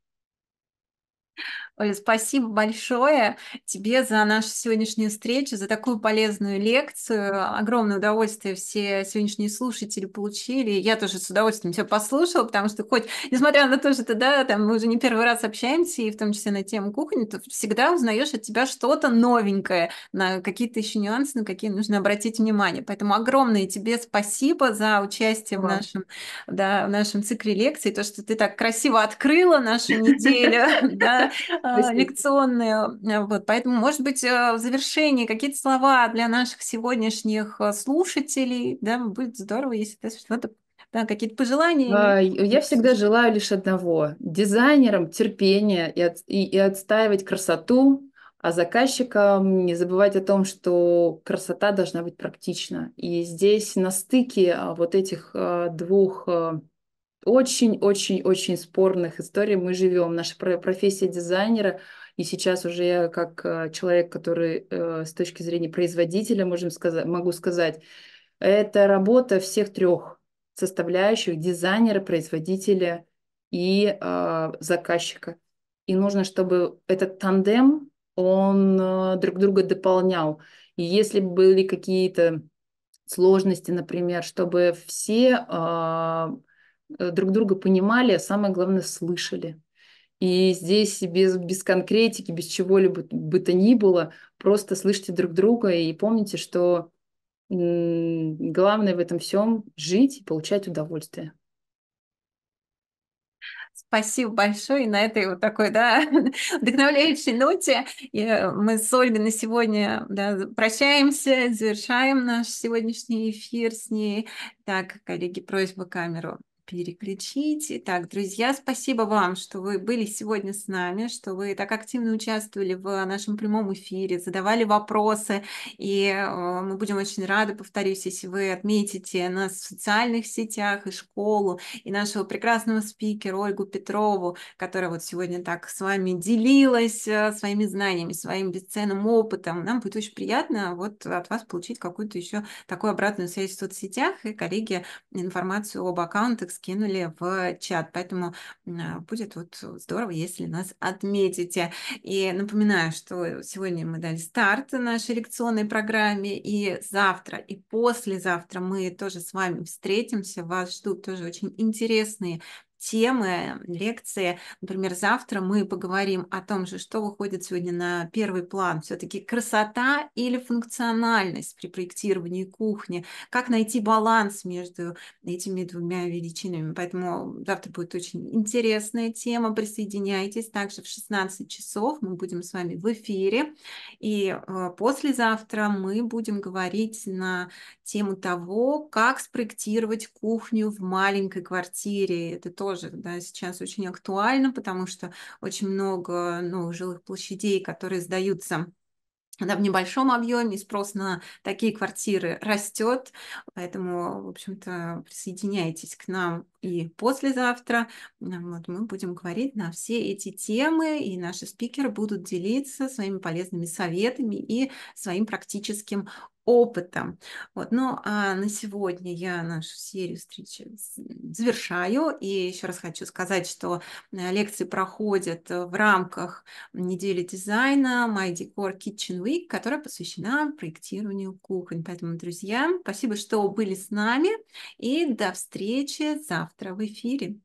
Оля, спасибо большое тебе за нашу сегодняшнюю встречу, за такую полезную лекцию. Огромное удовольствие все сегодняшние слушатели получили. Я тоже с удовольствием все послушала, потому что хоть, несмотря на то, что ты, да, там, мы уже не первый раз общаемся, и в том числе на тему кухни, ты всегда узнаешь от тебя что-то новенькое, на какие-то еще нюансы, на какие нужно обратить внимание. Поэтому огромное тебе спасибо за участие в нашем, да, в нашем цикле лекций, то, что ты так красиво открыла нашу неделю, [LAUGHS] да, лекционные. Э, вот, поэтому, может быть, э, в завершении какие-то слова для наших сегодняшних э, слушателей. Да, будет здорово, если ты что-то да, какие-то пожелания? А, я всегда желаю лишь одного. Дизайнерам терпения и, от, и, и отстаивать красоту, а заказчикам не забывать о том, что красота должна быть практична. И здесь на стыке а, вот этих двух очень-очень-очень спорных историй мы живем. Наша профессия дизайнера, и сейчас уже я как э, человек, который э, с точки зрения производителя, можем сказать, могу сказать, это работа всех трех составляющих дизайнера, производителя и э, заказчика. И нужно, чтобы этот тандем, он э, друг друга дополнял. И если были какие-то сложности, например, чтобы все э, Э, друг друга понимали, а самое главное, слышали. И здесь без, без конкретики, без чего-либо бы то ни было, просто слышите друг друга и помните, что главное в этом всем жить и получать удовольствие. Спасибо большое. И на этой вот такой, да, [LAUGHS] вдохновляющей ноте И мы с Ольгой на сегодня да, прощаемся, завершаем наш сегодняшний эфир с ней. Так, коллеги, просьба камеру переключить. Итак, друзья, спасибо вам, что вы были сегодня с нами, что вы так активно участвовали в нашем прямом эфире, задавали вопросы, и э, мы будем очень рады, повторюсь, если вы отметите нас в социальных сетях и школу, и нашего прекрасного спикера Ольгу Петрову, которая вот сегодня так с вами делилась э, своими знаниями, своим бесценным опытом. Нам будет очень приятно вот от вас получить какую-то еще такую обратную связь в соцсетях, и коллеги информацию об аккаунтах, с скинули в чат. Поэтому а, будет вот здорово, если нас отметите. И напоминаю, что сегодня мы дали старт нашей лекционной программе, и завтра, и послезавтра мы тоже с вами встретимся. Вас ждут тоже очень интересные темы, лекции. Например, завтра мы поговорим о том же, что выходит сегодня на первый план. Все-таки красота или функциональность при проектировании кухни. Как найти баланс между этими двумя величинами. Поэтому завтра будет очень интересная тема. Присоединяйтесь. Также в 16 часов мы будем с вами в эфире. И э, послезавтра мы будем говорить на тему того, как спроектировать кухню в маленькой квартире. Это тоже тоже да, сейчас очень актуально, потому что очень много новых ну, жилых площадей, которые сдаются да, в небольшом объеме спрос на такие квартиры растет, поэтому, в общем-то, присоединяйтесь к нам и послезавтра. Вот мы будем говорить на все эти темы, и наши спикеры будут делиться своими полезными советами и своим практическим опытом. Вот, ну а на сегодня я нашу серию встреч завершаю. И еще раз хочу сказать, что э, лекции проходят э, в рамках недели дизайна My Decor Kitchen Week, которая посвящена проектированию кухонь. Поэтому, друзья, спасибо, что были с нами, и до встречи завтра завтра в эфире.